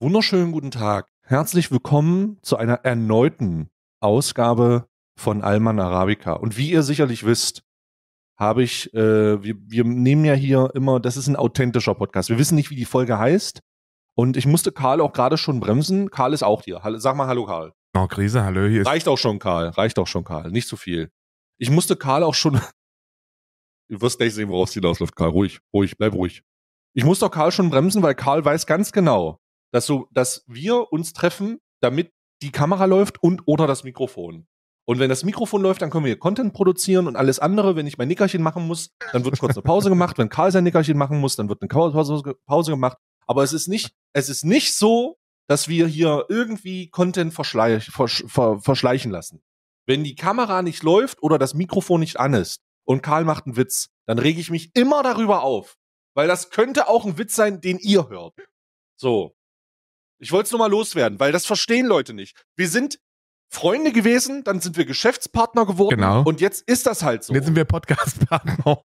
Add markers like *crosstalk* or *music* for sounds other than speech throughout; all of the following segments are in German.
Wunderschönen guten Tag. Herzlich willkommen zu einer erneuten Ausgabe von Alman Arabica. Und wie ihr sicherlich wisst, habe ich, äh, wir, wir nehmen ja hier immer, das ist ein authentischer Podcast. Wir wissen nicht, wie die Folge heißt. Und ich musste Karl auch gerade schon bremsen. Karl ist auch hier. Hall- Sag mal Hallo, Karl. Oh, Krise, hallo, hier ist. Reicht auch schon, Karl. Reicht auch schon, Karl. Nicht zu viel. Ich musste Karl auch schon. *laughs* du wirst gleich sehen, worauf es hinausläuft, Karl. Ruhig, ruhig, bleib ruhig. Ich musste doch Karl schon bremsen, weil Karl weiß ganz genau, dass so, dass wir uns treffen, damit die Kamera läuft und oder das Mikrofon. Und wenn das Mikrofon läuft, dann können wir hier Content produzieren und alles andere. Wenn ich mein Nickerchen machen muss, dann wird kurz eine Pause gemacht. Wenn Karl sein Nickerchen machen muss, dann wird eine Pause, gemacht. Aber es ist nicht, es ist nicht so, dass wir hier irgendwie Content verschleich, versch, ver, verschleichen lassen. Wenn die Kamera nicht läuft oder das Mikrofon nicht an ist und Karl macht einen Witz, dann rege ich mich immer darüber auf. Weil das könnte auch ein Witz sein, den ihr hört. So. Ich wollte es nur mal loswerden, weil das verstehen Leute nicht. Wir sind Freunde gewesen, dann sind wir Geschäftspartner geworden genau. und jetzt ist das halt so. jetzt sind wir Podcastpartner.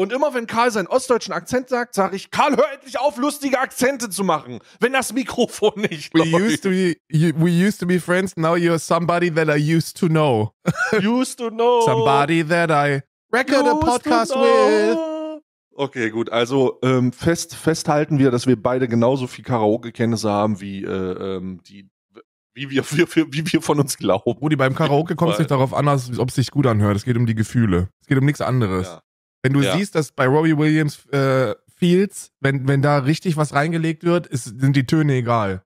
Und immer wenn Karl seinen ostdeutschen Akzent sagt, sage ich, Karl, hör endlich auf, lustige Akzente zu machen, wenn das Mikrofon *laughs* nicht we läuft. Used to be, you, we used to be friends, now you're somebody that I used to know. Used to know. Somebody that I record a podcast with. Okay, gut. Also ähm, fest, festhalten wir, dass wir beide genauso viel Karaoke-Kenntnisse haben wie äh, ähm, die, wie wir, wir, wir, wie wir von uns glauben. Rudi, beim Karaoke kommt es nicht darauf an, ob es sich gut anhört. Es geht um die Gefühle. Es geht um nichts anderes. Ja. Wenn du ja. siehst, dass bei Robbie Williams äh, Fields, wenn, wenn da richtig was reingelegt wird, ist, sind die Töne egal.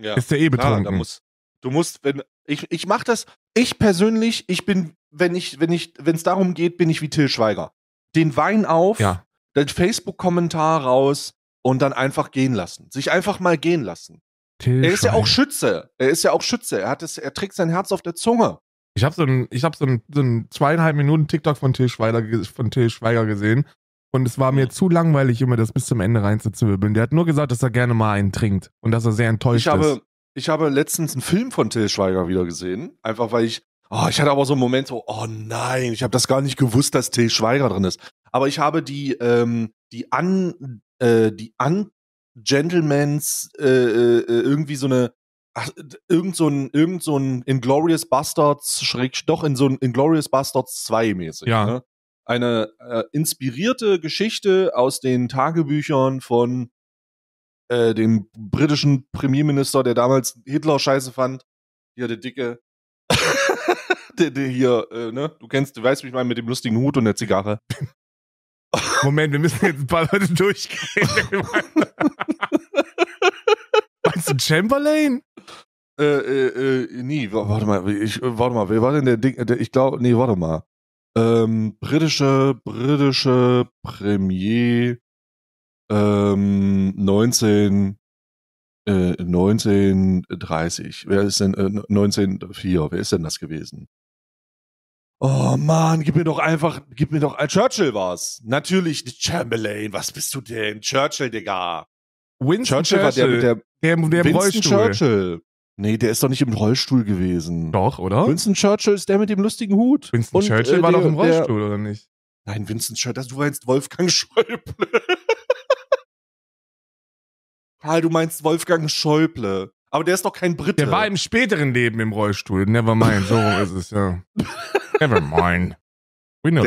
Ja. Ist der eh betrunken. Klar, muss, du musst, wenn, ich, ich mach das, ich persönlich, ich bin, wenn ich, wenn ich, wenn es darum geht, bin ich wie Till Schweiger. Den Wein auf, ja den Facebook-Kommentar raus und dann einfach gehen lassen. Sich einfach mal gehen lassen. Till er ist Schwein. ja auch Schütze. Er ist ja auch Schütze. Er, hat es, er trägt sein Herz auf der Zunge. Ich habe so einen hab so so ein zweieinhalb Minuten TikTok von Till, Schweiger, von Till Schweiger gesehen. Und es war mir zu langweilig, immer das bis zum Ende reinzuzwirbeln. Der hat nur gesagt, dass er gerne mal einen trinkt und dass er sehr enttäuscht ich habe, ist. Ich habe letztens einen Film von Till Schweiger wieder gesehen. Einfach weil ich, oh, ich hatte aber so einen Moment so, oh nein, ich habe das gar nicht gewusst, dass Till Schweiger drin ist aber ich habe die, ähm, die an, äh, die an Gentlemans äh, äh, äh, irgendwie so eine ach, irgend so ein irgend so ein Inglorious Bastards schräg doch in so ein Inglorious Bastards 2 mäßig, ja. Ne? Eine äh, inspirierte Geschichte aus den Tagebüchern von äh, dem britischen Premierminister, der damals Hitler scheiße fand. Hier der dicke *laughs* der, der hier, äh, ne, du kennst, du weißt, mich mal mit dem lustigen Hut und der Zigarre. Moment, wir müssen jetzt ein paar Leute durchgehen. *laughs* Meinst du Chamberlain? Äh, äh, äh, nee, warte mal, ich, äh, warte mal, wer war denn der Ding, der, ich glaube, nee, warte mal. Ähm, britische, britische Premier, ähm, 19, äh, 1930. Wer ist denn, äh, 1904, wer ist denn das gewesen? Oh man, gib mir doch einfach, gib mir doch, äh, Churchill war's. Natürlich, Chamberlain, was bist du denn? Churchill, Digga. Winston Churchill, Churchill war der mit der, der, der im Rollstuhl. Churchill. Nee, der ist doch nicht im Rollstuhl gewesen. Doch, oder? Winston Churchill ist der mit dem lustigen Hut. Winston Und, äh, Churchill äh, war der, doch im Rollstuhl, der, oder nicht? Nein, Winston Churchill, du meinst Wolfgang *laughs* Schäuble. Karl, du meinst Wolfgang Schäuble. Aber der ist doch kein Brit. Der war im späteren Leben im Rollstuhl. Never mind. So ist es, ja. *laughs* Never mind. Winner *laughs*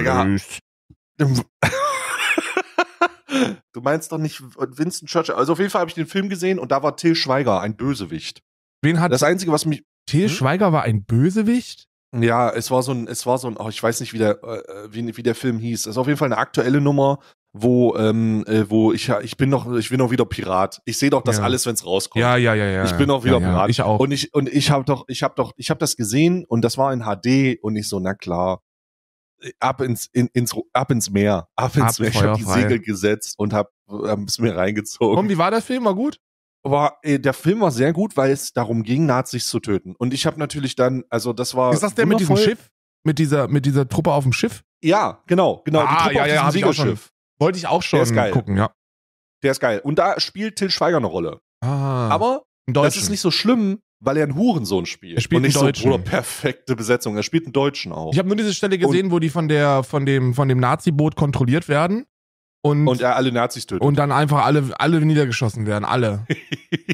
Du meinst doch nicht Winston Churchill. Also auf jeden Fall habe ich den Film gesehen und da war Till Schweiger ein Bösewicht. Wen hat das Einzige, was mich. Till hm? Schweiger war ein Bösewicht? Ja, es war so ein, es war so ein, oh, ich weiß nicht, wie der, äh, äh wie, wie der Film hieß. Es ist auf jeden Fall eine aktuelle Nummer wo ähm, äh, wo ich ich bin noch ich bin noch wieder Pirat. Ich sehe doch das ja. alles, wenn es rauskommt. Ja, ja, ja, ja. Ich bin noch wieder ja, Pirat. Ja, ich auch. Und ich und ich habe doch ich habe doch ich habe das gesehen und das war in HD und ich so na klar. Ab ins in, ins ab ins Meer, ab ins ab Meer. Ich habe die Segel gesetzt und habe es mir reingezogen. Und wie war der Film? War gut? war äh, der Film war sehr gut, weil es darum ging, Nazis zu töten. Und ich habe natürlich dann, also das war Ist das der wundervoll. mit diesem Schiff? Mit dieser mit dieser Truppe auf dem Schiff? Ja, genau, genau. Ah, die Truppe ja, auf ja, Segelschiff. Wollte ich auch schon gucken, ja. Der ist geil. Und da spielt Till Schweiger eine Rolle. Ah, Aber das ist nicht so schlimm, weil er einen Hurensohn spielt. Er spielt und nicht einen Deutschen. so Bruder, perfekte Besetzung. Er spielt einen Deutschen auch. Ich habe nur diese Stelle gesehen, und wo die von der von dem von dem Nazi-Boot kontrolliert werden und, und er alle Nazis tötet. Und dann einfach alle alle niedergeschossen werden, alle.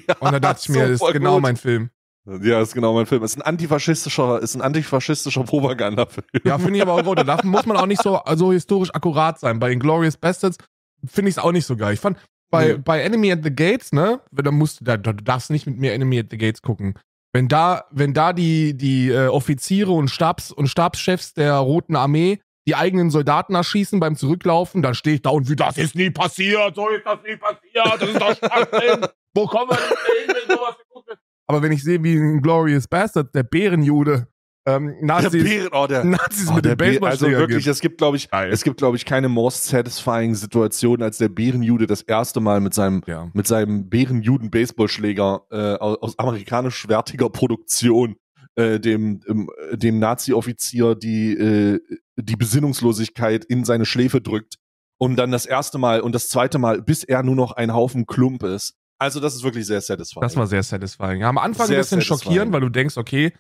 ja, *laughs* und da dachte ich mir, das ist genau gut. mein Film. Ja, ist genau mein Film. Ist ein antifaschistischer, ist ein antifaschistischer Propagandafilm. Ja, finde ich aber auch gut. Da muss man auch nicht so, so historisch akkurat sein. Bei Inglourious Bastards finde ich es auch nicht so geil. Ich fand bei, mhm. bei Enemy at the Gates, ne, da musst da, da darfst nicht mit mir Enemy at the Gates gucken. Wenn da, wenn da die, die äh, Offiziere und Stabs und Stabschefs der Roten Armee die eigenen Soldaten erschießen beim Zurücklaufen, dann stehe ich da und wie, das ist nie passiert, so ist das nie passiert, das ist doch Schwachsinn, wo kommen wir denn hin, wenn sowas geguckt wird? Aber wenn ich sehe, wie ein Glorious Bastard, der Bärenjude, ähm, Nazis, der Bären, oh, der, Nazis oh, mit der dem Baseball Also wirklich, gibt. es gibt, glaube ich, es gibt, glaub ich, keine more satisfying Situation, als der Bärenjude das erste Mal mit seinem, ja. mit seinem Bärenjuden-Baseballschläger äh, aus, amerikanisch-wertiger Produktion äh, dem, ähm, dem Nazi-Offizier die, äh, die Besinnungslosigkeit in seine Schläfe drückt und dann das erste Mal und das zweite Mal, bis er nur noch ein Haufen Klump ist also, das ist wirklich sehr satisfying. Das war sehr satisfying. Ja, am Anfang sehr ein bisschen satisfying. schockierend, weil du denkst, okay,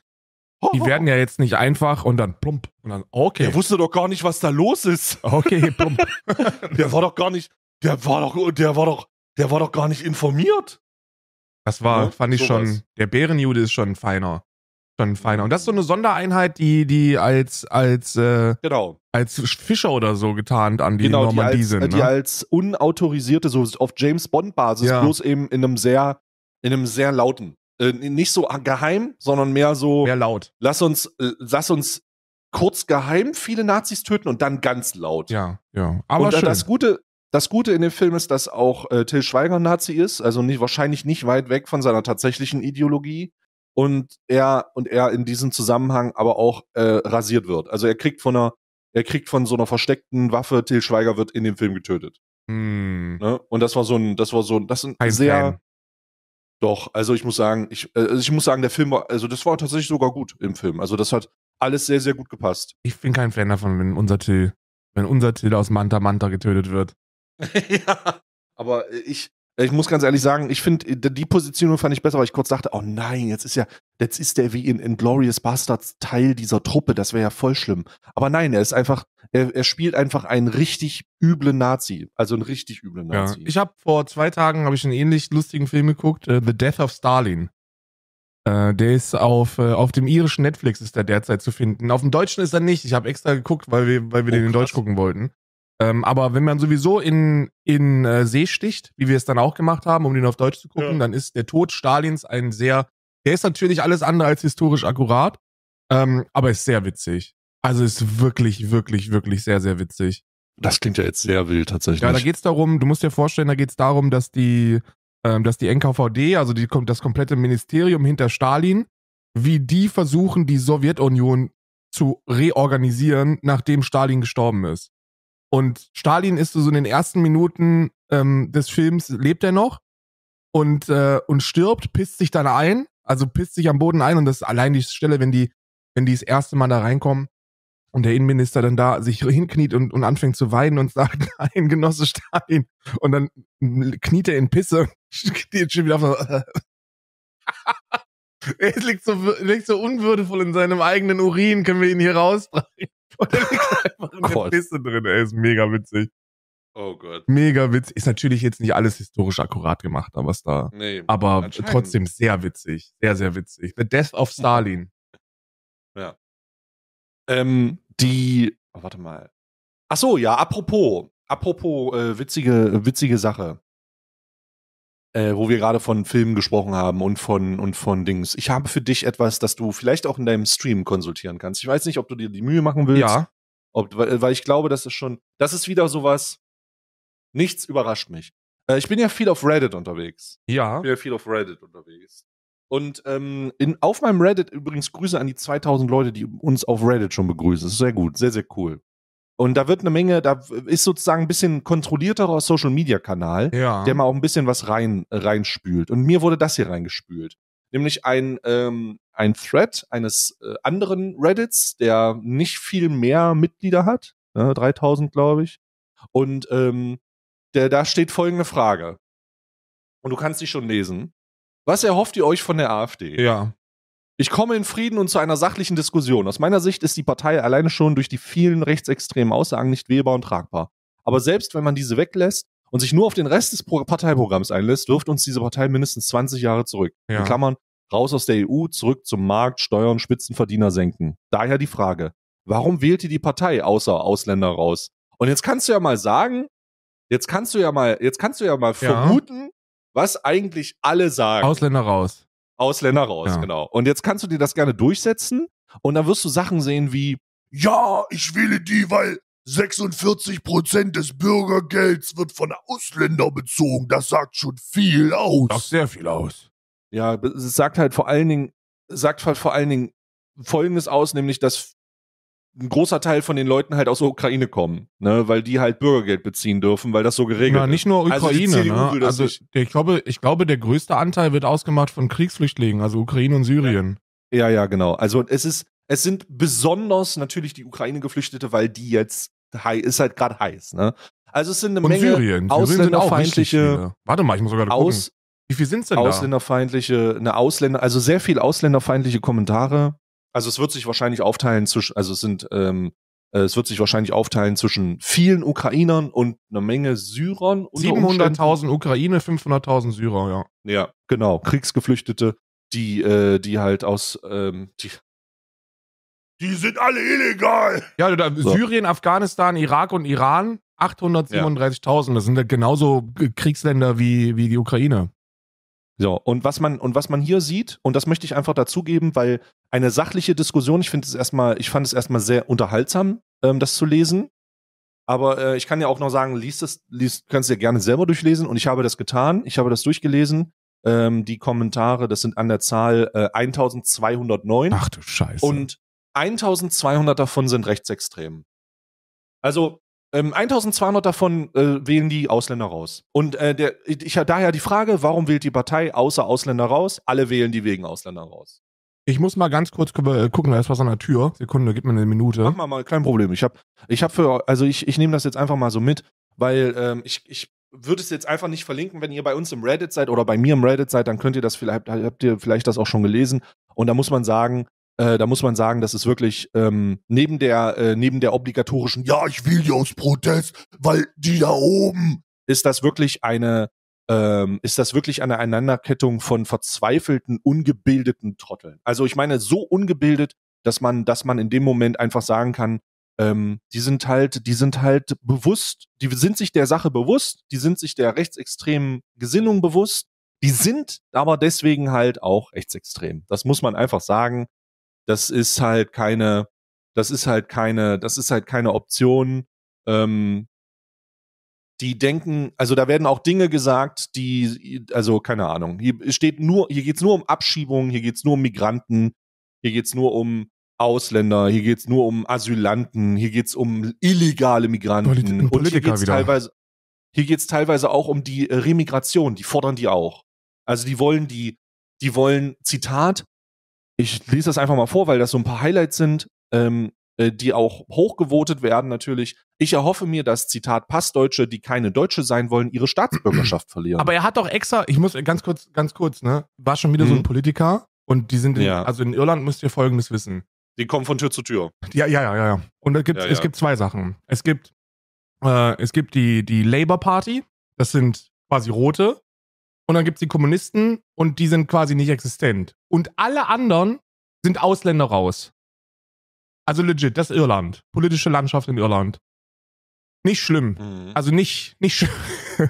die werden ja jetzt nicht einfach und dann plump und dann okay. Der wusste doch gar nicht, was da los ist. Okay, plump. *laughs* der war doch gar nicht, der war doch, der war doch, der war doch gar nicht informiert. Das war, ja, ne? fand ich sowas. schon, der Bärenjude ist schon feiner. Schon feiner. Und das ist so eine Sondereinheit, die, die als, als, äh, genau. als Fischer oder so getarnt an die genau, Normandie die als, sind. Äh, ne? Die als unautorisierte, so auf James Bond-Basis, ja. bloß eben in einem sehr, in einem sehr lauten. Äh, nicht so geheim, sondern mehr so. Mehr laut. Lass uns, äh, lass uns kurz geheim viele Nazis töten und dann ganz laut. Ja, ja. Aber und, äh, schön. das Gute, das Gute in dem Film ist, dass auch äh, Till Schweiger Nazi ist, also nicht, wahrscheinlich nicht weit weg von seiner tatsächlichen Ideologie und er und er in diesem Zusammenhang aber auch äh, rasiert wird. Also er kriegt von einer, er kriegt von so einer versteckten Waffe, Til Schweiger wird in dem Film getötet. Hm. Ne? Und das war so ein, das war so ein, das ist ein sehr Fan. Doch, also ich muss sagen, ich, also ich muss sagen, der Film war, also das war tatsächlich sogar gut im Film. Also das hat alles sehr, sehr gut gepasst. Ich bin kein Fan davon, wenn unser Till, wenn unser Till aus Manta Manta getötet wird. *laughs* ja, aber äh, ich, ich muss ganz ehrlich sagen, ich finde, äh, die Position fand ich besser, weil ich kurz dachte, oh nein, jetzt ist ja, jetzt ist der wie in, in Glorious Bastards Teil dieser Truppe, das wäre ja voll schlimm. Aber nein, er ist einfach, er, er, spielt einfach einen richtig üblen Nazi, also einen richtig üblen Nazi. Ja. Ich habe vor zwei Tagen, habe ich einen ähnlich lustigen Film geguckt, uh, The Death of Stalin. Äh, der ist auf, auf dem irischen Netflix ist der derzeit zu finden. Auf dem deutschen ist er nicht. Ich habe extra geguckt, weil wir, weil wir oh, den in Deutsch gucken wollten. Ähm, aber wenn man sowieso in, in äh, See sticht, wie wir es dann auch gemacht haben, um den auf Deutsch zu gucken, ja. dann ist der Tod Stalins ein sehr, der ist natürlich alles andere als historisch akkurat, ähm, aber ist sehr witzig. Also ist wirklich, wirklich, wirklich sehr, sehr witzig. Das klingt ja jetzt sehr wild tatsächlich. Ja, da geht es darum, du musst dir vorstellen, da geht es darum, dass die, ähm, dass die NKVD, also die, das komplette Ministerium hinter Stalin, wie die versuchen, die Sowjetunion zu reorganisieren, nachdem Stalin gestorben ist. Und Stalin ist so in den ersten Minuten ähm, des Films, lebt er noch und, äh, und stirbt, pisst sich dann ein, also pisst sich am Boden ein und das ist allein die Stelle, wenn die, wenn die das erste Mal da reinkommen und der Innenminister dann da sich hinkniet und, und anfängt zu weinen und sagt, *laughs* nein, Genosse Stalin. Und dann kniet er in Pisse und *laughs* steht schon wieder auf. So, *laughs* er liegt so, liegt so unwürdevoll in seinem eigenen Urin, können wir ihn hier rausbringen. *laughs* Und dann liegt einfach eine Gott. Pisse drin, ey, ist mega witzig. Oh Gott. Mega witzig. Ist natürlich jetzt nicht alles historisch akkurat gemacht, aber es da. Nee, aber trotzdem sehr witzig. Sehr, sehr witzig. The Death of mhm. Stalin. Ja. Ähm, die. Oh, warte mal. Ach so, ja, apropos. Apropos äh, witzige, witzige Sache äh, wo wir gerade von Filmen gesprochen haben und von, und von Dings. Ich habe für dich etwas, das du vielleicht auch in deinem Stream konsultieren kannst. Ich weiß nicht, ob du dir die Mühe machen willst. Ja. Ob, weil, weil ich glaube, das ist schon, das ist wieder sowas, nichts überrascht mich. Äh, ich bin ja viel auf Reddit unterwegs. Ja. Ich bin ja viel auf Reddit unterwegs. Und ähm, in, auf meinem Reddit übrigens Grüße an die 2000 Leute, die uns auf Reddit schon begrüßen. Das ist sehr gut, sehr, sehr cool. Und da wird eine Menge, da ist sozusagen ein bisschen kontrollierterer Social Media Kanal, ja. der mal auch ein bisschen was rein reinspült. Und mir wurde das hier reingespült, nämlich ein ähm, ein Thread eines äh, anderen Reddits, der nicht viel mehr Mitglieder hat, ne, 3000 glaube ich. Und ähm, der, da steht folgende Frage. Und du kannst sie schon lesen. Was erhofft ihr euch von der AfD? Ja. Ich komme in Frieden und zu einer sachlichen Diskussion. Aus meiner Sicht ist die Partei alleine schon durch die vielen rechtsextremen Aussagen nicht wählbar und tragbar. Aber selbst wenn man diese weglässt und sich nur auf den Rest des Parteiprogramms einlässt, wirft uns diese Partei mindestens 20 Jahre zurück. Ja. In Klammern, raus aus der EU, zurück zum Markt, Steuern, Spitzenverdiener senken. Daher die Frage, warum wählt ihr die Partei außer Ausländer raus? Und jetzt kannst du ja mal sagen, jetzt kannst du ja mal, jetzt kannst du ja mal ja. vermuten, was eigentlich alle sagen. Ausländer raus. Ausländer raus, ja. genau. Und jetzt kannst du dir das gerne durchsetzen und dann wirst du Sachen sehen wie, ja, ich wähle die, weil 46 Prozent des Bürgergelds wird von Ausländern bezogen. Das sagt schon viel aus. Sagt sehr viel aus. Ja, es sagt halt vor allen Dingen, sagt halt vor allen Dingen Folgendes aus, nämlich, dass ein großer Teil von den Leuten halt aus der Ukraine kommen, ne, weil die halt Bürgergeld beziehen dürfen, weil das so geregelt ist. Ja, also ne? also, nicht nur Ukraine, also, ne? also ich, ich, glaube, ich glaube, der größte Anteil wird ausgemacht von Kriegsflüchtlingen, also Ukraine und Syrien. Ja, ja, ja genau. Also es ist, es sind besonders natürlich die Ukraine-Geflüchtete, weil die jetzt ist halt gerade heiß, ne? Also es sind eine und Menge Syrien. ausländerfeindliche. Warte mal, ich muss sogar gucken. Aus, Wie viel sind's denn da? Ausländerfeindliche, eine Ausländer, also sehr viel ausländerfeindliche Kommentare also es wird sich wahrscheinlich aufteilen zwischen, also es sind, ähm, äh, es wird sich wahrscheinlich aufteilen zwischen vielen Ukrainern und einer Menge Syrern. 700.000 Ukraine, 500.000 Syrer, ja. Ja, genau. Kriegsgeflüchtete, die, äh, die halt aus, ähm, die, die sind alle illegal. Ja, da, so. Syrien, Afghanistan, Irak und Iran, 837.000. Ja. Das sind genauso Kriegsländer wie, wie die Ukraine. So, und was man, und was man hier sieht, und das möchte ich einfach dazugeben, weil eine sachliche Diskussion, ich finde es erstmal, ich fand es erstmal sehr unterhaltsam, ähm, das zu lesen. Aber äh, ich kann ja auch noch sagen, liest es, liest, kannst du ja gerne selber durchlesen. Und ich habe das getan, ich habe das durchgelesen. Ähm, die Kommentare, das sind an der Zahl äh, 1209. Ach du Scheiße. Und 1200 davon sind rechtsextrem. Also ähm, 1200 davon äh, wählen die Ausländer raus. Und äh, der, ich habe daher die Frage, warum wählt die Partei außer Ausländer raus? Alle wählen die wegen Ausländer raus. Ich muss mal ganz kurz äh, gucken, da ist was an der Tür. Sekunde, gib mir eine Minute. Mach mal, mal kein Problem. Ich habe ich hab für, also ich, ich nehme das jetzt einfach mal so mit, weil ähm, ich, ich würde es jetzt einfach nicht verlinken, wenn ihr bei uns im Reddit seid oder bei mir im Reddit seid, dann könnt ihr das vielleicht, habt ihr vielleicht das auch schon gelesen. Und da muss man sagen, äh, da muss man sagen, das ist wirklich ähm, neben der äh, neben der obligatorischen Ja, ich will die aus Protest, weil die da oben ist das wirklich eine ähm, ist das wirklich eine Aneinanderkettung von verzweifelten, ungebildeten Trotteln. Also ich meine so ungebildet, dass man dass man in dem Moment einfach sagen kann, ähm, die sind halt, die sind halt bewusst, die sind sich der Sache bewusst, die sind sich der rechtsextremen Gesinnung bewusst, die sind aber deswegen halt auch rechtsextrem. Das muss man einfach sagen das ist halt keine, das ist halt keine, das ist halt keine Option. Ähm, die denken, also da werden auch Dinge gesagt, die, also keine Ahnung, hier steht nur, hier geht's nur um Abschiebungen, hier geht's nur um Migranten, hier geht's nur um Ausländer, hier geht's nur um Asylanten, hier geht's um illegale Migranten Polit und Politiker hier geht's wieder. teilweise, hier geht's teilweise auch um die äh, Remigration, die fordern die auch. Also die wollen die, die wollen, Zitat, ich lese das einfach mal vor, weil das so ein paar Highlights sind, ähm, äh, die auch hochgewotet werden natürlich. Ich erhoffe mir, dass Zitat Passdeutsche, die keine Deutsche sein wollen, ihre Staatsbürgerschaft *clears throat* verlieren. Aber er hat doch extra, ich muss äh, ganz kurz, ganz kurz, ne, war schon wieder mhm. so ein mhm. Politiker und die sind, in, ja. also in Irland müsst ihr Folgendes wissen. Die kommen von Tür zu Tür. Ja, ja, ja, ja. Und es gibt, ja, ja. es gibt zwei Sachen. Es gibt, äh, es gibt die, die Labour Party, das sind quasi Rote, und dann gibt es die Kommunisten und die sind quasi nicht existent. Und alle anderen sind Ausländer raus. Also legit, das ist Irland. Politische Landschaft in Irland. Nicht schlimm. Mhm. Also nicht, nicht, sch *laughs*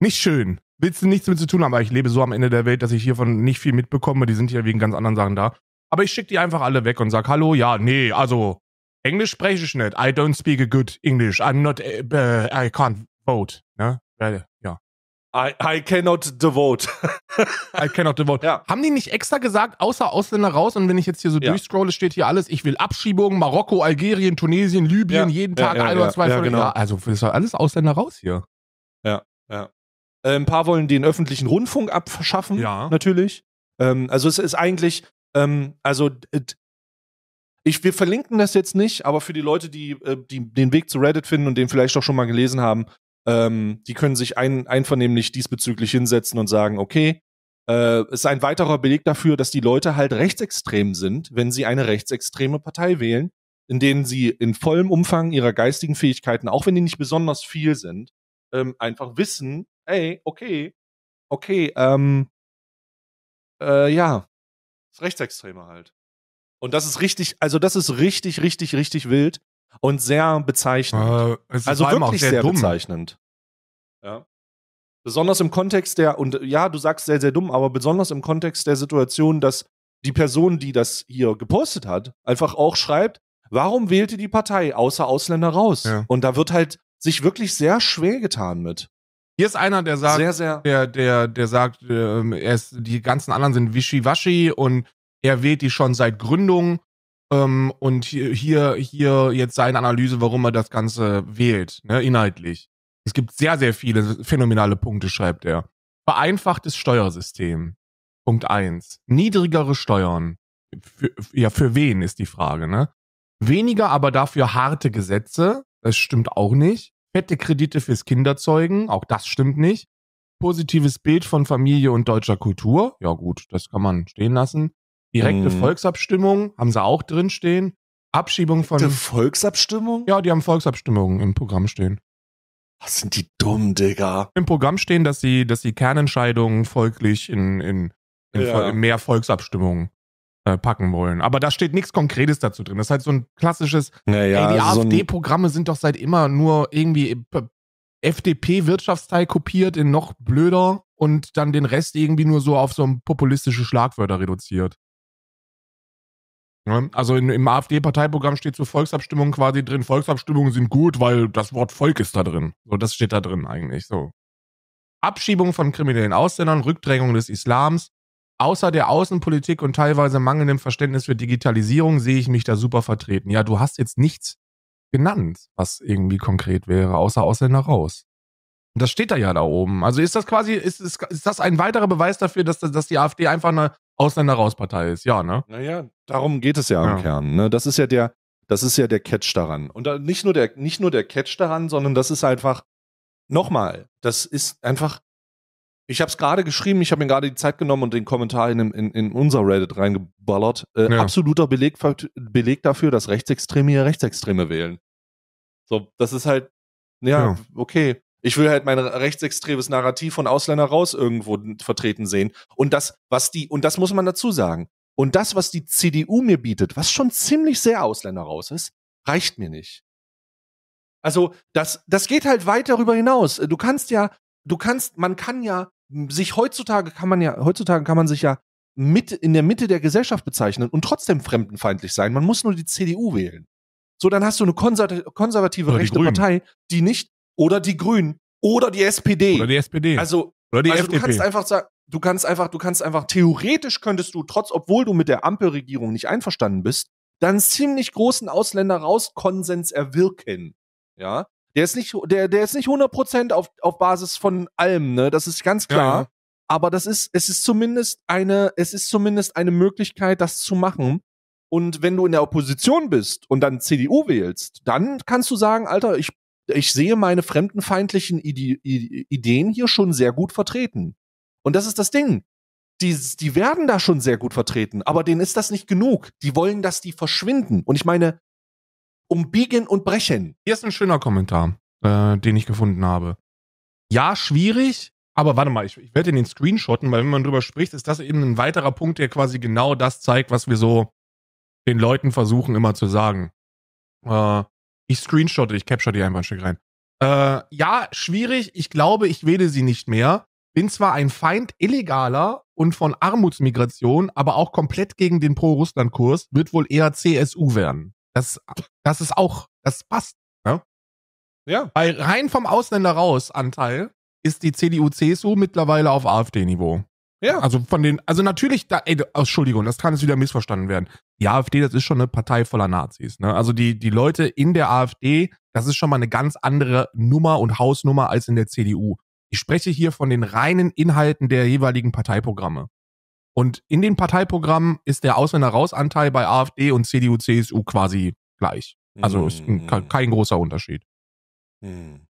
nicht schön. Willst du nichts mit zu tun haben, aber ich lebe so am Ende der Welt, dass ich hiervon nicht viel mitbekomme. Die sind ja wegen ganz anderen Sachen da. Aber ich schicke die einfach alle weg und sag, hallo, ja, nee, also Englisch spreche ich nicht. I don't speak a good English. I'm not, uh, I can't vote. Ne? Ja. I, I cannot devote. I cannot devote. Ja. Haben die nicht extra gesagt, außer Ausländer raus? Und wenn ich jetzt hier so ja. durchscrolle, steht hier alles. Ich will Abschiebungen, Marokko, Algerien, Tunesien, Libyen, ja. jeden Tag ein oder zwei. Ja, genau. also ist doch alles Ausländer raus hier. Ja, ja. Äh, ein paar wollen den öffentlichen Rundfunk abschaffen, ja. natürlich. Ähm, also es ist eigentlich, ähm, also ich, wir verlinken das jetzt nicht, aber für die Leute, die, äh, die den Weg zu Reddit finden und den vielleicht auch schon mal gelesen haben, ähm, die können sich ein, einvernehmlich diesbezüglich hinsetzen und sagen, okay, äh, ist ein weiterer Beleg dafür, dass die Leute halt rechtsextrem sind, wenn sie eine rechtsextreme Partei wählen, in denen sie in vollem Umfang ihrer geistigen Fähigkeiten, auch wenn die nicht besonders viel sind, ähm, einfach wissen, ey, okay, okay, ähm, äh, ja, ist Rechtsextreme halt. Und das ist richtig, also das ist richtig, richtig, richtig wild und sehr bezeichnend. Äh, also wirklich sehr, sehr bezeichnend. Ja. Besonders im Kontext der, und ja, du sagst sehr, sehr dumm, aber besonders im Kontext der Situation, dass die Person, die das hier gepostet hat, einfach auch schreibt, warum wählte die Partei außer Ausländer raus? Ja. Und da wird halt sich wirklich sehr schwer getan mit. Hier ist einer, der sagt, sehr, sehr der, der, der sagt, äh, er ist, die ganzen anderen sind wischiwaschi und er wählt die schon seit Gründung ähm, und hier, hier jetzt seine Analyse, warum er das Ganze wählt, ne, inhaltlich. Es gibt sehr, sehr viele phänomenale Punkte, schreibt er. Vereinfachtes Steuersystem. Punkt 1. Niedrigere Steuern. Für, ja, für wen ist die Frage, ne? Weniger, aber dafür harte Gesetze. Das stimmt auch nicht. Fette Kredite fürs Kinderzeugen. Auch das stimmt nicht. Positives Bild von Familie und deutscher Kultur. Ja, gut, das kann man stehen lassen. Direkte hm. Volksabstimmung haben sie auch drin stehen. Abschiebung von. Eine Volksabstimmung? Ja, die haben Volksabstimmungen im Programm stehen. Was sind die dumm, Digga? Im Programm stehen, dass sie, dass sie Kernentscheidungen folglich in, in, in, ja. in mehr Volksabstimmungen äh, packen wollen. Aber da steht nichts Konkretes dazu drin. Das ist halt so ein klassisches, naja, ey, die also AfD-Programme sind doch seit immer nur irgendwie äh, FDP-Wirtschaftsteil kopiert in noch blöder und dann den Rest irgendwie nur so auf so populistische Schlagwörter reduziert. Ne? Also in, im AfD-Parteiprogramm steht zur Volksabstimmung quasi drin, Volksabstimmungen sind gut, weil das Wort Volk ist da drin. So, das steht da drin eigentlich so. Abschiebung von kriminellen Ausländern, Rückdrängung des Islams. Außer der Außenpolitik und teilweise mangelndem Verständnis für Digitalisierung sehe ich mich da super vertreten. Ja, du hast jetzt nichts genannt, was irgendwie konkret wäre, außer Ausländer raus. Und das steht da ja da oben. Also ist das quasi, ist, ist, ist das ein weiterer Beweis dafür, dass, dass die AfD einfach eine ausländer rauspartei ist, ja, ne? Naja, darum geht es ja, ja. im Kern. Ne? Das ist ja der, das ist ja der Catch daran. Und nicht, nur der, nicht nur der Catch daran, sondern das ist einfach, nochmal, das ist einfach, ich habe es gerade geschrieben, ich habe mir gerade die Zeit genommen und den Kommentar in, in, in unser Reddit reingeballert. Äh, ja. Absoluter Beleg, Beleg dafür, dass Rechtsextreme hier Rechtsextreme wählen. So, das ist halt, ja, ja, okay. Ich will halt mein rechtsextremes Narrativ von Ausländer raus irgendwo vertreten sehen. Und das, was die, und das muss man dazu sagen. Und das, was die CDU mir bietet, was schon ziemlich sehr Ausländer raus ist, reicht mir nicht. Also, das, das geht halt weit darüber hinaus. Du kannst ja, du kannst, man kann ja, sich heutzutage kann man ja, heutzutage kann man sich ja mit in der Mitte der Gesellschaft bezeichnen und trotzdem fremdenfeindlich sein. Man muss nur die CDU wählen. So, dann hast du eine konservative Oder rechte die Partei, die nicht, oder die Grünen. Oder die SPD. Oder die SPD. Also, oder die also FDP. du kannst einfach sagen, du kannst einfach, du kannst einfach, theoretisch könntest du, trotz obwohl du mit der Ampelregierung nicht einverstanden bist, dann ziemlich großen Ausländer raus Konsens erwirken. Ja. Der ist nicht, der, der ist nicht 100% auf, auf Basis von allem, ne? Das ist ganz klar. Ja, ja. Aber das ist, es ist zumindest eine, es ist zumindest eine Möglichkeit, das zu machen. Und wenn du in der Opposition bist und dann CDU wählst, dann kannst du sagen, Alter, ich ich sehe meine fremdenfeindlichen Ide Ideen hier schon sehr gut vertreten. Und das ist das Ding. Die, die werden da schon sehr gut vertreten, aber denen ist das nicht genug. Die wollen, dass die verschwinden. Und ich meine, umbiegen und brechen. Hier ist ein schöner Kommentar, äh, den ich gefunden habe. Ja, schwierig, aber warte mal, ich, ich werde den screenshotten, weil wenn man drüber spricht, ist das eben ein weiterer Punkt, der quasi genau das zeigt, was wir so den Leuten versuchen immer zu sagen. Äh, ich screenshotte, ich capture die einfach ein Stück rein. Äh, ja, schwierig. Ich glaube, ich wähle sie nicht mehr. Bin zwar ein Feind illegaler und von Armutsmigration, aber auch komplett gegen den Pro-Russland-Kurs, wird wohl eher CSU werden. Das, das ist auch, das passt. Ne? Ja. Bei rein vom Ausländer raus Anteil ist die CDU-CSU mittlerweile auf AfD-Niveau. Ja. Also von den, also natürlich, da, ey, Entschuldigung, das kann jetzt wieder missverstanden werden. Die AfD, das ist schon eine Partei voller Nazis. Ne? Also die, die Leute in der AfD, das ist schon mal eine ganz andere Nummer und Hausnummer als in der CDU. Ich spreche hier von den reinen Inhalten der jeweiligen Parteiprogramme. Und in den Parteiprogrammen ist der Ausländer-Raus-Anteil bei AfD und CDU, CSU quasi gleich. Also mm. kein großer Unterschied. Mm.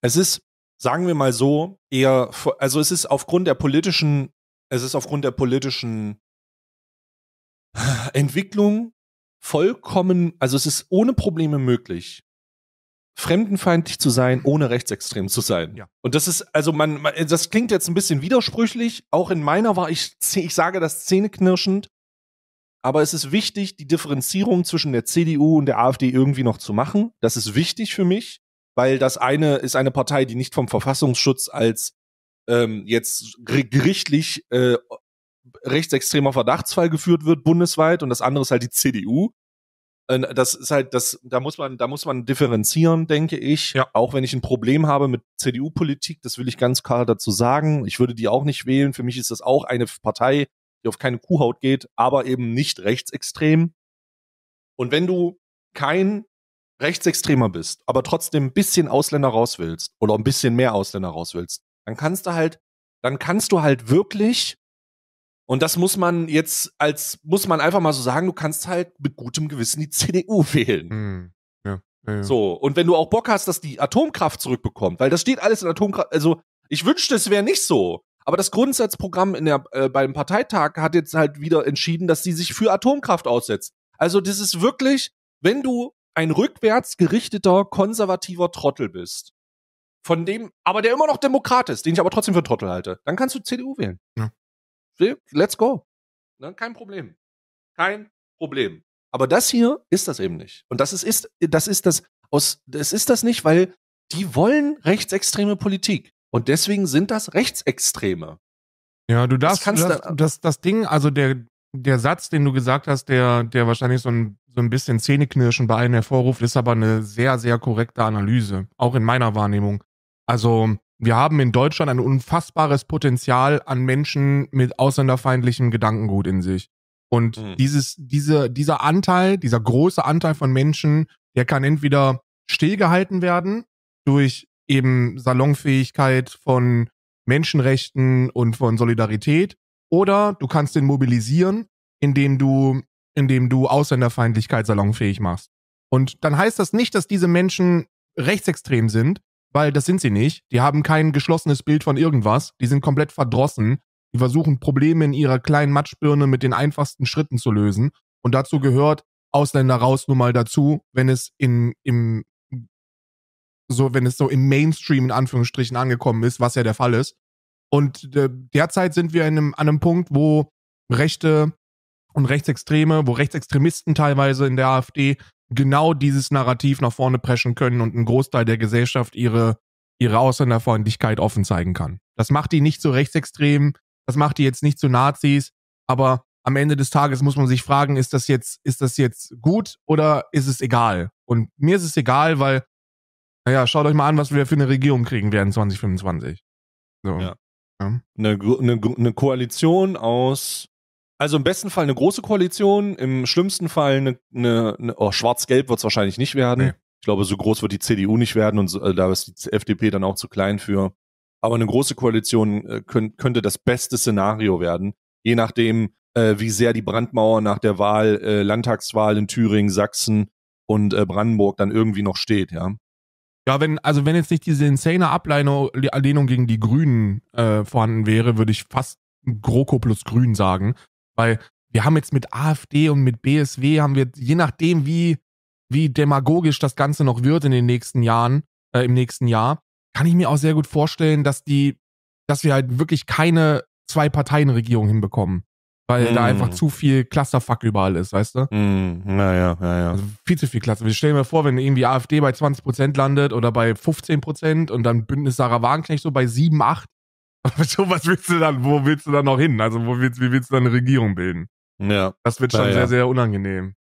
Es ist sagen wir mal so, eher, also es ist aufgrund der politischen, es ist aufgrund der politischen Entwicklung vollkommen, also es ist ohne Probleme möglich, fremdenfeindlich zu sein, ohne rechtsextrem zu sein. Ja. Und das ist, also man, man, das klingt jetzt ein bisschen widersprüchlich. Auch in meiner war ich, ich sage das zähneknirschend. Aber es ist wichtig, die Differenzierung zwischen der CDU und der AfD irgendwie noch zu machen. Das ist wichtig für mich weil das eine ist eine Partei, die nicht vom Verfassungsschutz als ähm, jetzt gerichtlich äh, rechtsextremer Verdachtsfall geführt wird bundesweit und das andere ist halt die CDU. Und das ist halt, das, da muss man, da muss man differenzieren, denke ich. Ja. Auch wenn ich ein Problem habe mit CDU-Politik, das will ich ganz klar dazu sagen. Ich würde die auch nicht wählen. Für mich ist das auch eine Partei, die auf keine Kuhhaut geht, aber eben nicht rechtsextrem. Und wenn du kein Rechtsextremer bist, aber trotzdem ein bisschen Ausländer raus willst oder ein bisschen mehr Ausländer raus willst, dann kannst du halt, dann kannst du halt wirklich, und das muss man jetzt als, muss man einfach mal so sagen, du kannst halt mit gutem Gewissen die *laughs* CDU wählen. Mhm. Ja. Ja, ja. So, und wenn du auch Bock hast, dass die Atomkraft zurückbekommt, weil das steht alles in Atomkraft, also ich wünschte, es wäre nicht so. Aber das Grundsatzprogramm in der, äh, beim Parteitag hat jetzt halt wieder entschieden, dass sie sich für Atomkraft aussetzt. Also das ist wirklich, wenn du ein rückwärts gerichteter, konservativer Trottel bist, von dem, aber der immer noch Demokrat ist, den ich aber trotzdem für Trottel halte, dann kannst du CDU wählen. Ja. Let's go. Ne? Kein Problem. Kein Problem. Aber das hier ist das eben nicht. Und das ist, ist das ist das aus, das ist das nicht, weil die wollen rechtsextreme Politik. Und deswegen sind das Rechtsextreme. Ja, du darfst, das, du darfst, das, das Ding, also der, der Satz, den du gesagt hast, der, der wahrscheinlich so ein so ein bisschen Zähneknirschen bei allen hervorruft, ist aber eine sehr, sehr korrekte Analyse, auch in meiner Wahrnehmung. Also wir haben in Deutschland ein unfassbares Potenzial an Menschen mit ausländerfeindlichem Gedankengut in sich. Und mhm. dieses, diese, dieser Anteil, dieser große Anteil von Menschen, der kann entweder stillgehalten werden durch eben Salonfähigkeit von Menschenrechten und von Solidarität, oder du kannst den mobilisieren, indem du indem du Ausländerfeindlichkeit salonfähig machst. Und dann heißt das nicht, dass diese Menschen rechtsextrem sind, weil das sind sie nicht. Die haben kein geschlossenes Bild von irgendwas. Die sind komplett verdrossen. Die versuchen Probleme in ihrer kleinen Matschbirne mit den einfachsten Schritten zu lösen. Und dazu gehört Ausländer raus nun mal dazu, wenn es in, im, so, wenn es so im Mainstream in Anführungsstrichen angekommen ist, was ja der Fall ist. Und äh, derzeit sind wir in einem, an einem Punkt, wo rechte und Rechtsextreme, wo Rechtsextremisten teilweise in der AfD genau dieses Narrativ nach vorne preschen können und einen Großteil der Gesellschaft ihre, ihre Ausländerfreundlichkeit offen zeigen kann. Das macht die nicht zu Rechtsextremen, das macht die jetzt nicht zu Nazis, aber am Ende des Tages muss man sich fragen, ist das jetzt, ist das jetzt gut oder ist es egal? Und mir ist es egal, weil, naja, schaut euch mal an, was wir für eine Regierung kriegen werden 2025. So. Ja. ja. Eine, eine, eine Koalition aus also im besten Fall eine große Koalition, im schlimmsten Fall eine, eine, eine oh, schwarz-gelb wird es wahrscheinlich nicht werden. Nee. Ich glaube, so groß wird die CDU nicht werden und so, also da ist die FDP dann auch zu klein für. Aber eine große Koalition äh, könnt, könnte das beste Szenario werden, je nachdem, äh, wie sehr die Brandmauer nach der Wahl, äh, Landtagswahl in Thüringen, Sachsen und äh, Brandenburg dann irgendwie noch steht, ja. Ja, wenn, also wenn jetzt nicht diese insane Ablehnung gegen die Grünen äh, vorhanden wäre, würde ich fast GroKo plus Grün sagen. Weil wir haben jetzt mit AfD und mit BSW haben wir, je nachdem, wie, wie demagogisch das Ganze noch wird in den nächsten Jahren, äh, im nächsten Jahr, kann ich mir auch sehr gut vorstellen, dass die, dass wir halt wirklich keine Zwei-Parteien-Regierung hinbekommen. Weil mm. da einfach mm. zu viel Clusterfuck überall ist, weißt du? Mm. ja, ja. Also viel zu viel Cluster. Ich stelle mir vor, wenn irgendwie AfD bei 20% landet oder bei 15% und dann Bündnis Sarah Wagenknecht so bei 7, 8, *laughs* so, was willst du dann, wo willst du dann noch hin? Also, wo willst, wie willst du dann eine Regierung bilden? Ja. Das wird schon ja, ja. sehr, sehr unangenehm.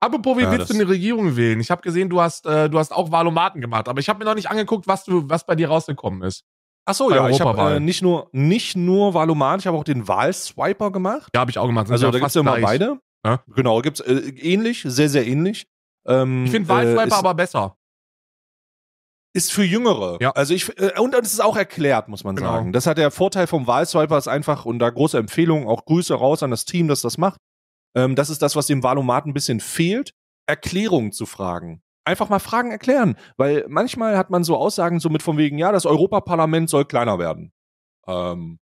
Apropos, wie ja, willst du eine Regierung wählen? Ich habe gesehen, du hast, äh, du hast auch Wahlomaten gemacht, aber ich habe mir noch nicht angeguckt, was, du, was bei dir rausgekommen ist. Ach so, bei ja, ich habe äh, nicht nur nicht nur Valomat, ich habe auch den Wahlswiper gemacht. Ja, habe ich auch gemacht. Das also da gibt's ja immer beide. Ja? Genau, gibt's äh, ähnlich, sehr sehr ähnlich. Ähm, ich finde äh, Wahlswiper äh, aber besser ist für Jüngere. Ja. Also ich äh, und es ist auch erklärt, muss man genau. sagen. Das hat der Vorteil vom Wahlswiper ist einfach und da große Empfehlung, auch Grüße raus an das Team, das das macht. Ähm, das ist das, was dem Wahlomat ein bisschen fehlt, Erklärungen zu Fragen. Einfach mal Fragen erklären, weil manchmal hat man so Aussagen so mit von wegen, ja, das Europaparlament soll kleiner werden. Ähm,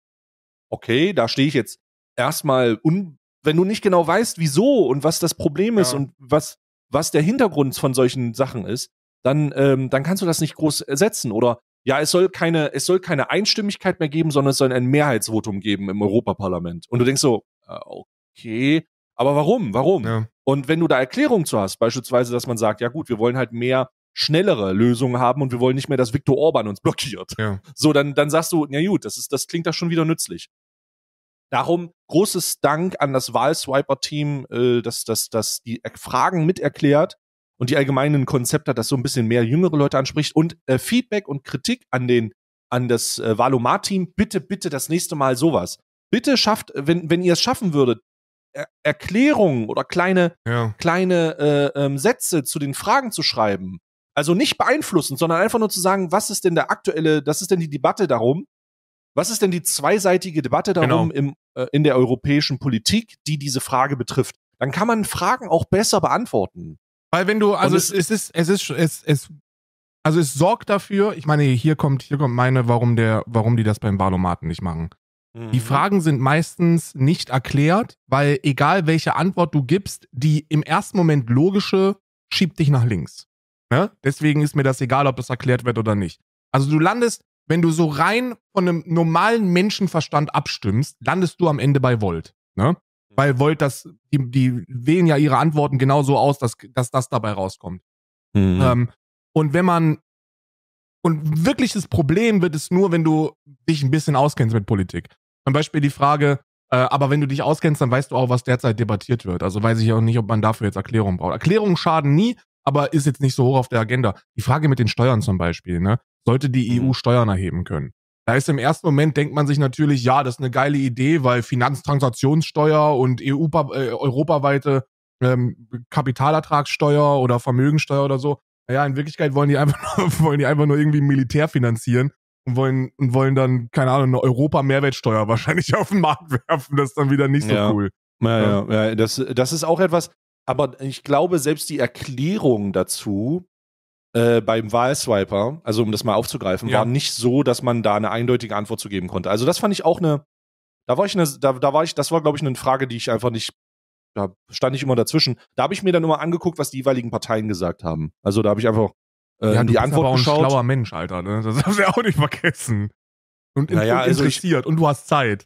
okay, da stehe ich jetzt erstmal un wenn du nicht genau weißt, wieso und was das Problem ist ja. und was was der Hintergrund von solchen Sachen ist, dann, ähm, dann kannst du das nicht groß ersetzen. Oder ja, es soll keine, es soll keine Einstimmigkeit mehr geben, sondern es soll ein Mehrheitsvotum geben im Europaparlament. Und du denkst so, ah, okay, aber warum? Warum? Ja. Und wenn du da Erklärungen zu hast, beispielsweise, dass man sagt, ja gut, wir wollen halt mehr schnellere Lösungen haben und wir wollen nicht mehr, dass Viktor Orban uns blockiert. Ja. So, dann, dann sagst du, na gut, das ist, das klingt da schon wieder nützlich. Darum großes Dank an das Wahlswiper-Team, äh, dass das, das die Fragen miterklärt und die allgemeinen Konzepte, das so ein bisschen mehr jüngere Leute anspricht und äh, Feedback und Kritik an den an das äh, Valomat-Team, bitte, bitte das nächste Mal sowas. Bitte schafft, äh, wenn, wenn ihr es schaffen würdet, er Erklärungen oder kleine, ja. kleine äh, ähm, Sätze zu den Fragen zu schreiben. Also nicht beeinflussen, sondern einfach nur zu sagen, was ist denn der aktuelle, was ist denn die Debatte darum, was ist denn die zweiseitige Debatte darum genau. im, äh, in der europäischen Politik, die diese Frage betrifft? Dann kann man Fragen auch besser beantworten. Weil wenn du, also es, es, ist, es ist, es, es, also es sorgt dafür, ich meine, hier kommt, hier kommt meine, warum der, warum die das beim Valomaten nicht machen. Mhm. Die Fragen sind meistens nicht erklärt, weil egal welche Antwort du gibst, die im ersten Moment logische schiebt dich nach links. Ne? Deswegen ist mir das egal, ob das erklärt wird oder nicht. Also du landest, wenn du so rein von einem normalen Menschenverstand abstimmst, landest du am Ende bei Volt. Ne? Weil wollt das, die, die wählen ja ihre Antworten genauso aus, dass, dass das dabei rauskommt. Mhm. Ähm, und wenn man, und wirkliches Problem wird es nur, wenn du dich ein bisschen auskennst mit Politik. Zum Beispiel die Frage, äh, aber wenn du dich auskennst, dann weißt du auch, was derzeit debattiert wird. Also weiß ich auch nicht, ob man dafür jetzt Erklärungen braucht. Erklärungen schaden nie, aber ist jetzt nicht so hoch auf der Agenda. Die Frage mit den Steuern zum Beispiel, ne? Sollte die mhm. EU Steuern erheben können? Da ist im ersten Moment, denkt man sich natürlich, ja, das ist eine geile Idee, weil Finanztransaktionssteuer und EU, äh, europaweite ähm, Kapitalertragssteuer oder Vermögensteuer oder so. Naja, in Wirklichkeit wollen die einfach nur, *laughs* wollen die einfach nur irgendwie Militär finanzieren und wollen, und wollen dann, keine Ahnung, eine Europa-Mehrwertsteuer *laughs* wahrscheinlich auf den Markt werfen. Das ist dann wieder nicht so ja. cool. Ja, ja, ja. Das, das ist auch etwas, aber ich glaube, selbst die Erklärung dazu äh, beim Wahlswiper, also um das mal aufzugreifen, ja. war nicht so, dass man da eine eindeutige Antwort zu geben konnte. Also das fand ich auch eine, da war ich eine, da, da war ich, das war glaube ich eine Frage, die ich einfach nicht, da stand ich immer dazwischen. Da habe ich mir dann immer angeguckt, was die jeweiligen Parteien gesagt haben. Also da habe ich einfach äh, ja, die Antwort aber auch geschaut. ein schlauer Mensch, Alter. Ne? Das du ja auch nicht vergessen. Und naja, also interessiert ich, und du hast Zeit.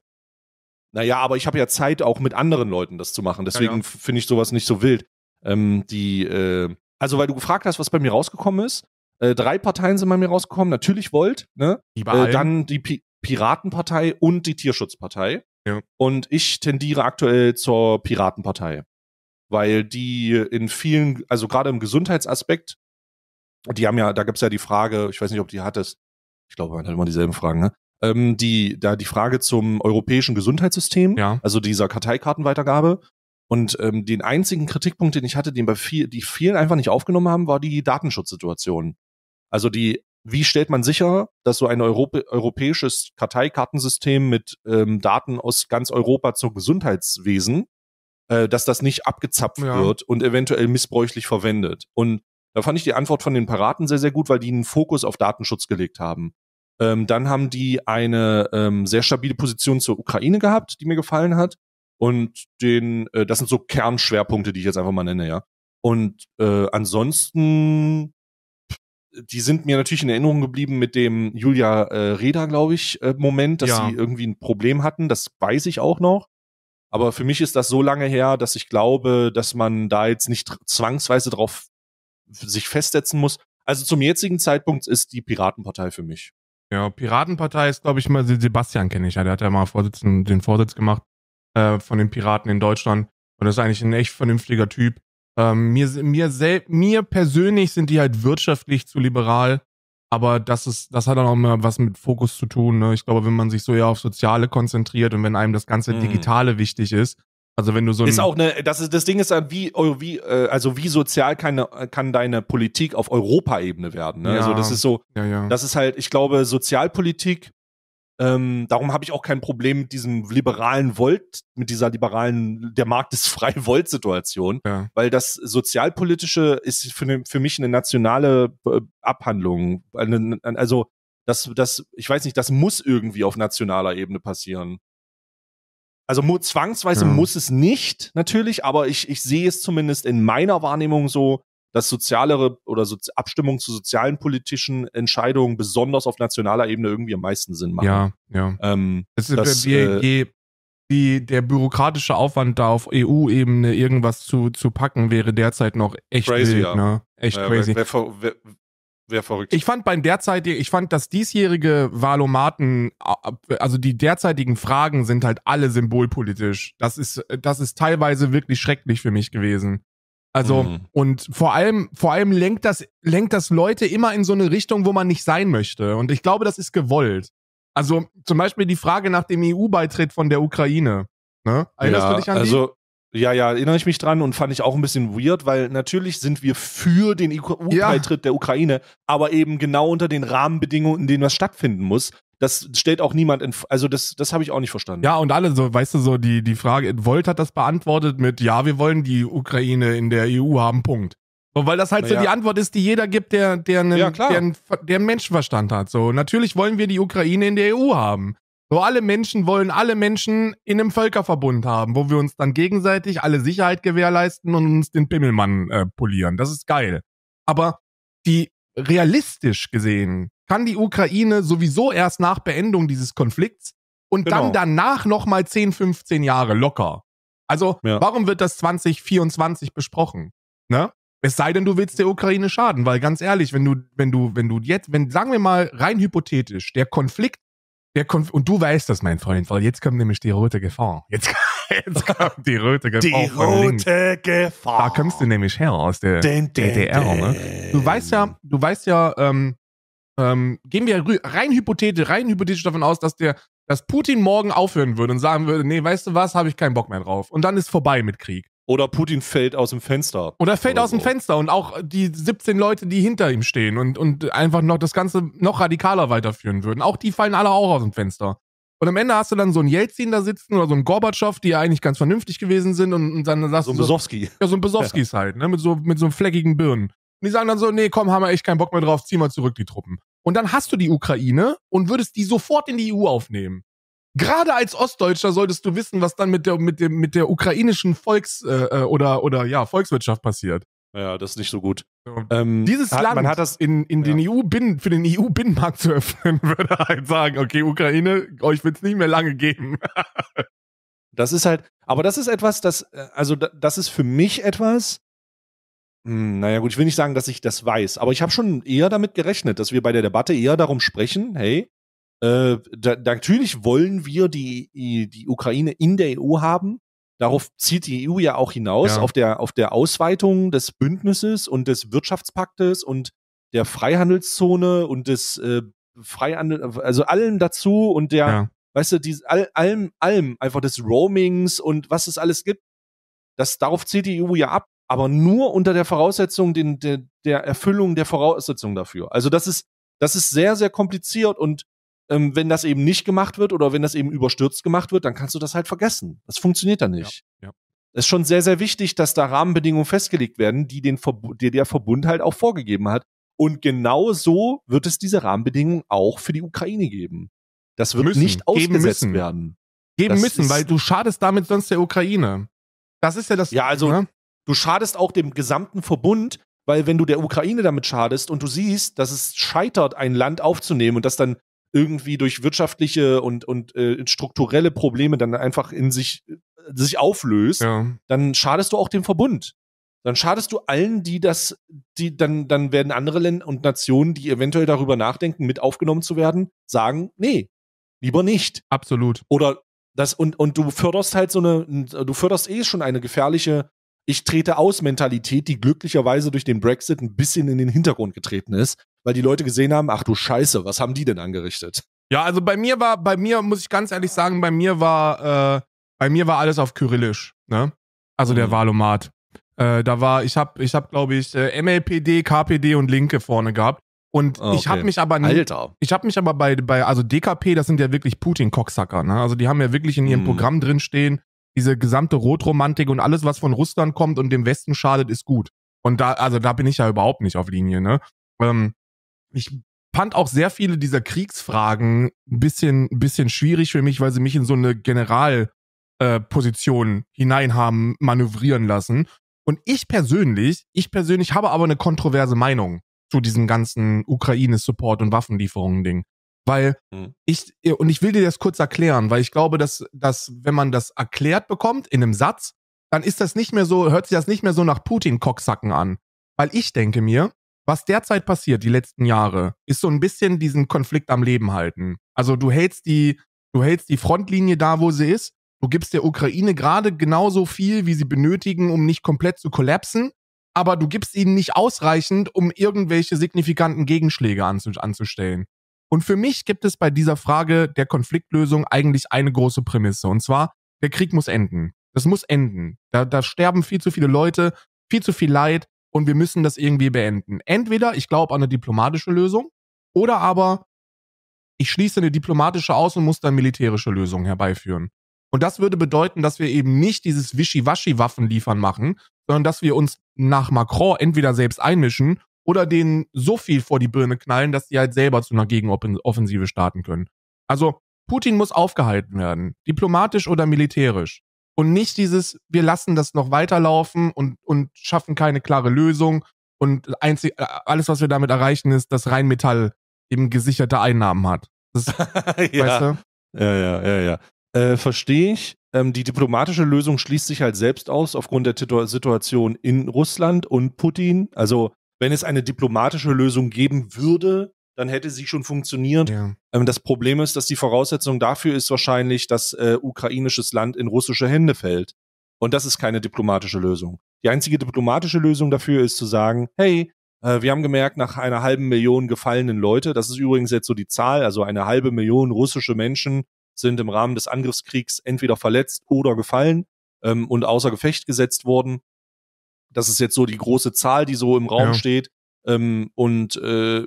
Naja, aber ich habe ja Zeit, auch mit anderen Leuten das zu machen. Deswegen ja, ja. finde ich sowas nicht so wild. Ähm, die, äh, also, weil du gefragt hast, was bei mir rausgekommen ist. Äh, drei Parteien sind bei mir rausgekommen. Natürlich Volt, ne? Die äh, dann die Pi Piratenpartei und die Tierschutzpartei. Ja. Und ich tendiere aktuell zur Piratenpartei. Weil die in vielen, also gerade im Gesundheitsaspekt, die haben ja, da gibt es ja die Frage, ich weiß nicht, ob die hattest, ich glaube, man hat immer dieselben Fragen, ne? Ähm, die, da die Frage zum europäischen Gesundheitssystem, ja. also dieser Karteikartenweitergabe. Und ähm, den einzigen Kritikpunkt, den ich hatte, den bei viel, die vielen einfach nicht aufgenommen haben, war die Datenschutzsituation. Also die, wie stellt man sicher, dass so ein Europä europäisches Karteikartensystem mit ähm, Daten aus ganz Europa zum Gesundheitswesen, äh, dass das nicht abgezapft ja. wird und eventuell missbräuchlich verwendet. Und da fand ich die Antwort von den Piraten sehr, sehr gut, weil die einen Fokus auf Datenschutz gelegt haben. Ähm, dann haben die eine ähm, sehr stabile Position zur Ukraine gehabt, die mir gefallen hat und den, äh, das sind so Kernschwerpunkte, die ich jetzt einfach mal nenne, ja. Und äh, ansonsten, die sind mir natürlich in Erinnerung geblieben mit dem Julia äh, Reda, glaube ich, äh, Moment, dass ja. sie irgendwie ein Problem hatten. Das weiß ich auch noch. Aber für mich ist das so lange her, dass ich glaube, dass man da jetzt nicht zwangsweise drauf sich festsetzen muss. Also zum jetzigen Zeitpunkt ist die Piratenpartei für mich. Ja, Piratenpartei ist, glaube ich, mal Sebastian kenne ich. Ja, der hat ja mal Vorsitzenden, den Vorsitz gemacht äh, von den Piraten in Deutschland. Und das ist eigentlich ein echt vernünftiger Typ. Ähm, mir, mir, sel mir persönlich sind die halt wirtschaftlich zu liberal, aber das ist, das hat dann auch mal was mit Fokus zu tun. Ne? Ich glaube, wenn man sich so ja auf Soziale konzentriert und wenn einem das ganze mhm. Digitale mhm. wichtig ist, also wenn du so ist auch eine, das ist das Ding ist wie, oh, wie äh, also wie sozial kann, kann deine Politik auf Europaebene werden. Ne? Also ja, also das ist so, ja, ja. das ist halt, ich glaube, Sozialpolitik ähm, darum habe ich auch kein Problem mit diesem liberalen Volt, mit dieser liberalen, der Markt ist frei *laughs* Volt-Situation, ja. weil das Sozialpolitische ist für, ne, für mich eine nationale äh, Abhandlung. Ne, also das, das, ich weiß nicht, das muss irgendwie auf nationaler Ebene passieren. Also zwangsweise ja. muss es nicht, natürlich, aber ich, ich sehe es zumindest in meiner Wahrnehmung so, dass sozialere oder so Abstimmung zu sozialen politischen Entscheidungen besonders auf nationaler Ebene irgendwie am meisten Sinn machen. Ja, ja. Ähm, es ist, dass, wir, äh, je, die, der bürokratische Aufwand da auf EU-Ebene irgendwas zu, zu packen, wäre derzeit noch echt crazy, wild, ja. ne? Echt äh, crazy. Wer, wer, wer, verrückt. Ich fand beim derzeitigen, ich fand, dass diesjährige Wahlomaten, also die derzeitigen Fragen sind halt alle symbolpolitisch. Das ist, das ist teilweise wirklich schrecklich für mich gewesen. Also, mhm. und vor allem, vor allem lenkt das, lenkt das Leute immer in so eine Richtung, wo man nicht sein möchte. Und ich glaube, das ist gewollt. Also, zum Beispiel die Frage nach dem EU-Beitritt von der Ukraine. Ne? Erinnerst ja, du dich an die? Also, ja, ja, erinnere ich mich dran und fand ich auch ein bisschen weird, weil natürlich sind wir für den EU-Beitritt ja. der Ukraine, aber eben genau unter den Rahmenbedingungen, in denen das stattfinden muss. Das stellt auch niemand in, also das, das habe ich auch nicht verstanden. Ja, und alle so, weißt du, so die, die Frage, Volt hat das beantwortet mit, ja, wir wollen die Ukraine in der EU haben, Punkt. So, weil das halt Na so die Antwort ist, die jeder gibt, der, der, einen, ja, der, einen, der einen Menschenverstand hat. So, natürlich wollen wir die Ukraine in der EU haben. So alle Menschen wollen alle Menschen in einem Völkerverbund haben, wo wir uns dann gegenseitig alle Sicherheit gewährleisten und uns den Pimmelmann äh, polieren. Das ist geil. Aber die realistisch gesehen kann die Ukraine sowieso erst nach Beendung dieses Konflikts und genau. dann danach nochmal 10, 15 Jahre locker. Also ja. warum wird das 2024 besprochen? Ne? Es sei denn, du willst der Ukraine schaden, weil ganz ehrlich, wenn du, wenn du, wenn du jetzt, wenn, sagen wir mal rein hypothetisch, der Konflikt der Konf und du weißt das, mein Freund, weil jetzt kommt nämlich die rote Gefahr. Jetzt, *laughs* jetzt kommt die rote Gefahr. Die rote Gefahr. Da kommst du nämlich her aus der den, den, DDR. Ne? Du weißt ja, du weißt ja, ähm, ähm, gehen wir rein hypothetisch, rein hypothetisch davon aus, dass der, dass Putin morgen aufhören würde und sagen würde, nee, weißt du was, habe ich keinen Bock mehr drauf. Und dann ist vorbei mit Krieg. Oder Putin fällt aus dem Fenster. Oder fällt oder aus so. dem Fenster und auch die 17 Leute, die hinter ihm stehen und, und einfach noch das Ganze noch radikaler weiterführen würden. Auch die fallen alle auch aus dem Fenster. Und am Ende hast du dann so einen Jelzin da sitzen oder so einen Gorbatschow, die ja eigentlich ganz vernünftig gewesen sind und, und dann sagst so du. So ein Besowski. Ja, so ein Besowskis *laughs* ja. halt, ne? Mit so, mit so einem fleckigen Birnen. Und die sagen dann so, nee, komm, haben wir echt keinen Bock mehr drauf, zieh mal zurück die Truppen. Und dann hast du die Ukraine und würdest die sofort in die EU aufnehmen gerade als Ostdeutscher solltest du wissen, was dann mit der, mit dem, mit der ukrainischen Volks- äh, äh oder, oder ja, Volkswirtschaft passiert. Ja, das ist nicht so gut. Ähm, Dieses hat, Land man hat das in, in ja. den EU -Binnen, für den EU-Binnenmarkt zu öffnen, *laughs* würde halt sagen, okay, Ukraine, euch wird es nicht mehr lange geben. *laughs* das ist halt, aber das ist etwas, das, äh, also das ist für mich etwas, hm, naja gut, ich will nicht sagen, dass ich das weiß, aber ich habe schon eher damit gerechnet, dass wir bei der Debatte eher darum sprechen, hey, äh, da, natürlich wollen wir die, die Ukraine in der EU haben. Darauf zieht die EU ja auch hinaus, ja. Auf, der, auf der Ausweitung des Bündnisses und des Wirtschaftspaktes und der Freihandelszone und des äh, Freihandels, also allem dazu und der, ja. weißt du, die, all, allem, allem, einfach des Roamings und was es alles gibt. Das, darauf zieht die EU ja ab, aber nur unter der Voraussetzung, den, der, der Erfüllung der Voraussetzung dafür. Also das ist, das ist sehr, sehr kompliziert und ähm, wenn das eben nicht gemacht wird oder wenn das eben überstürzt gemacht wird, dann kannst du das halt vergessen. Das funktioniert dann nicht. Ja, ja. Es ist schon sehr, sehr wichtig, dass da Rahmenbedingungen festgelegt werden, die, den Verbu die der Verbund halt auch vorgegeben hat. Und genau so wird es diese Rahmenbedingungen auch für die Ukraine geben. Das wird müssen, nicht ausgesetzt geben werden. Geben das müssen, weil du schadest damit sonst der Ukraine. Das ist ja das. Ja, also ne? du schadest auch dem gesamten Verbund, weil wenn du der Ukraine damit schadest und du siehst, dass es scheitert, ein Land aufzunehmen und das dann irgendwie durch wirtschaftliche und, und äh, strukturelle Probleme dann einfach in sich, äh, sich auflöst, ja. dann schadest du auch dem Verbund. Dann schadest du allen, die das, die dann, dann werden andere Länder und Nationen, die eventuell darüber nachdenken, mit aufgenommen zu werden, sagen, nee, lieber nicht. Absolut. Oder das, und, und du förderst halt so eine, du förderst eh schon eine gefährliche ich trete aus Mentalität, die glücklicherweise durch den Brexit ein bisschen in den Hintergrund getreten ist, weil die Leute gesehen haben, ach du Scheiße, was haben die denn angerichtet? Ja, also bei mir war, bei mir muss ich ganz ehrlich sagen, bei mir war, äh, bei mir war alles auf Kyrillisch, ne? Also der mhm. Wahlomat. Äh, da war, ich habe, ich habe, glaube ich, äh, MLPD, KPD und Linke vorne gehabt. Und ah, okay. ich habe mich aber nicht, Alter. ich habe mich aber bei, bei, also DKP, das sind ja wirklich Putin-Cocksacker, ne? Also die haben ja wirklich in ihrem mhm. Programm drin stehen, diese gesamte Rotromantik und alles, was von Russland kommt und dem Westen schadet, ist gut. Und da, also da bin ich ja überhaupt nicht auf Linie, ne? Ähm, ich fand auch sehr viele dieser Kriegsfragen ein bisschen, ein bisschen schwierig für mich, weil sie mich in so eine Generalposition äh, hinein haben manövrieren lassen. Und ich persönlich, ich persönlich habe aber eine kontroverse Meinung zu diesem ganzen Ukraine-Support und Waffenlieferungen-Ding. Weil mhm. ich, und ich will dir das kurz erklären, weil ich glaube, dass, dass wenn man das erklärt bekommt in einem Satz, dann ist das nicht mehr so, hört sich das nicht mehr so nach Putin-Kocksacken an. Weil ich denke mir, was derzeit passiert, die letzten Jahre, ist so ein bisschen diesen Konflikt am Leben halten. Also du hältst die, du hältst die Frontlinie da, wo sie ist. Du gibst der Ukraine gerade genauso viel, wie sie benötigen, um nicht komplett zu kollapsen. Aber du gibst ihnen nicht ausreichend, um irgendwelche signifikanten Gegenschläge anzustellen. Und für mich gibt es bei dieser Frage der Konfliktlösung eigentlich eine große Prämisse. Und zwar, der Krieg muss enden. Das muss enden. Da, da sterben viel zu viele Leute, viel zu viel Leid und wir müssen das irgendwie beenden. Entweder ich glaube an eine diplomatische Lösung oder aber ich schließe eine diplomatische aus und muss dann militärische Lösungen herbeiführen. Und das würde bedeuten, dass wir eben nicht dieses Wischiwaschi-Waffen liefern machen, sondern dass wir uns nach Macron entweder selbst einmischen oder denen so viel vor die Birne knallen, dass sie halt selber zu einer Gegenoffensive starten können. Also Putin muss aufgehalten werden, diplomatisch oder militärisch. Und nicht dieses, wir lassen das noch weiterlaufen und, und schaffen keine klare Lösung. Und einzig, alles, was wir damit erreichen, ist, dass Rheinmetall eben gesicherte Einnahmen hat. Das, *laughs* ja. Weißt du? ja, ja, ja, ja. Äh, Verstehe ich. Ähm, die diplomatische Lösung schließt sich halt selbst aus aufgrund der Situation in Russland und Putin. Also wenn es eine diplomatische Lösung geben würde, dann hätte sie schon funktioniert. Ja. Ähm, das Problem ist, dass die Voraussetzung dafür ist wahrscheinlich, dass äh, ukrainisches Land in russische Hände fällt. Und das ist keine diplomatische Lösung. Die einzige diplomatische Lösung dafür ist zu sagen, hey, äh, wir haben gemerkt, nach einer halben Million gefallenen Leute, das ist übrigens jetzt so die Zahl, also eine halbe Million russische Menschen sind im Rahmen des Angriffskriegs entweder verletzt oder gefallen ähm, und außer Gefecht gesetzt worden. Das ist jetzt so die große Zahl, die so im Raum ja. steht. Ähm, und äh,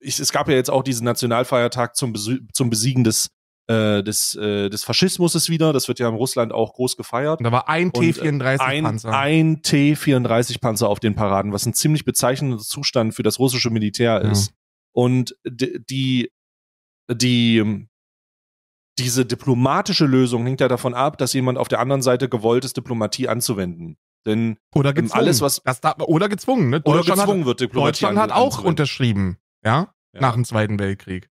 ich, es gab ja jetzt auch diesen Nationalfeiertag zum, Besu zum Besiegen des, äh, des, äh, des Faschismus wieder. Das wird ja in Russland auch groß gefeiert. Und da war ein äh, T-34-Panzer. Ein, ein T-34-Panzer auf den Paraden, was ein ziemlich bezeichnender Zustand für das russische Militär ist. Ja. Und die, die, ähm, diese diplomatische Lösung hängt ja davon ab, dass jemand auf der anderen Seite gewollt ist, Diplomatie anzuwenden. Denn oder ähm, gezwungen. alles, was das da, oder gezwungen, ne? Oder gezwungen hat, wird Diplomatie Deutschland hat auch unterschrieben, ja? ja? nach dem Zweiten Weltkrieg.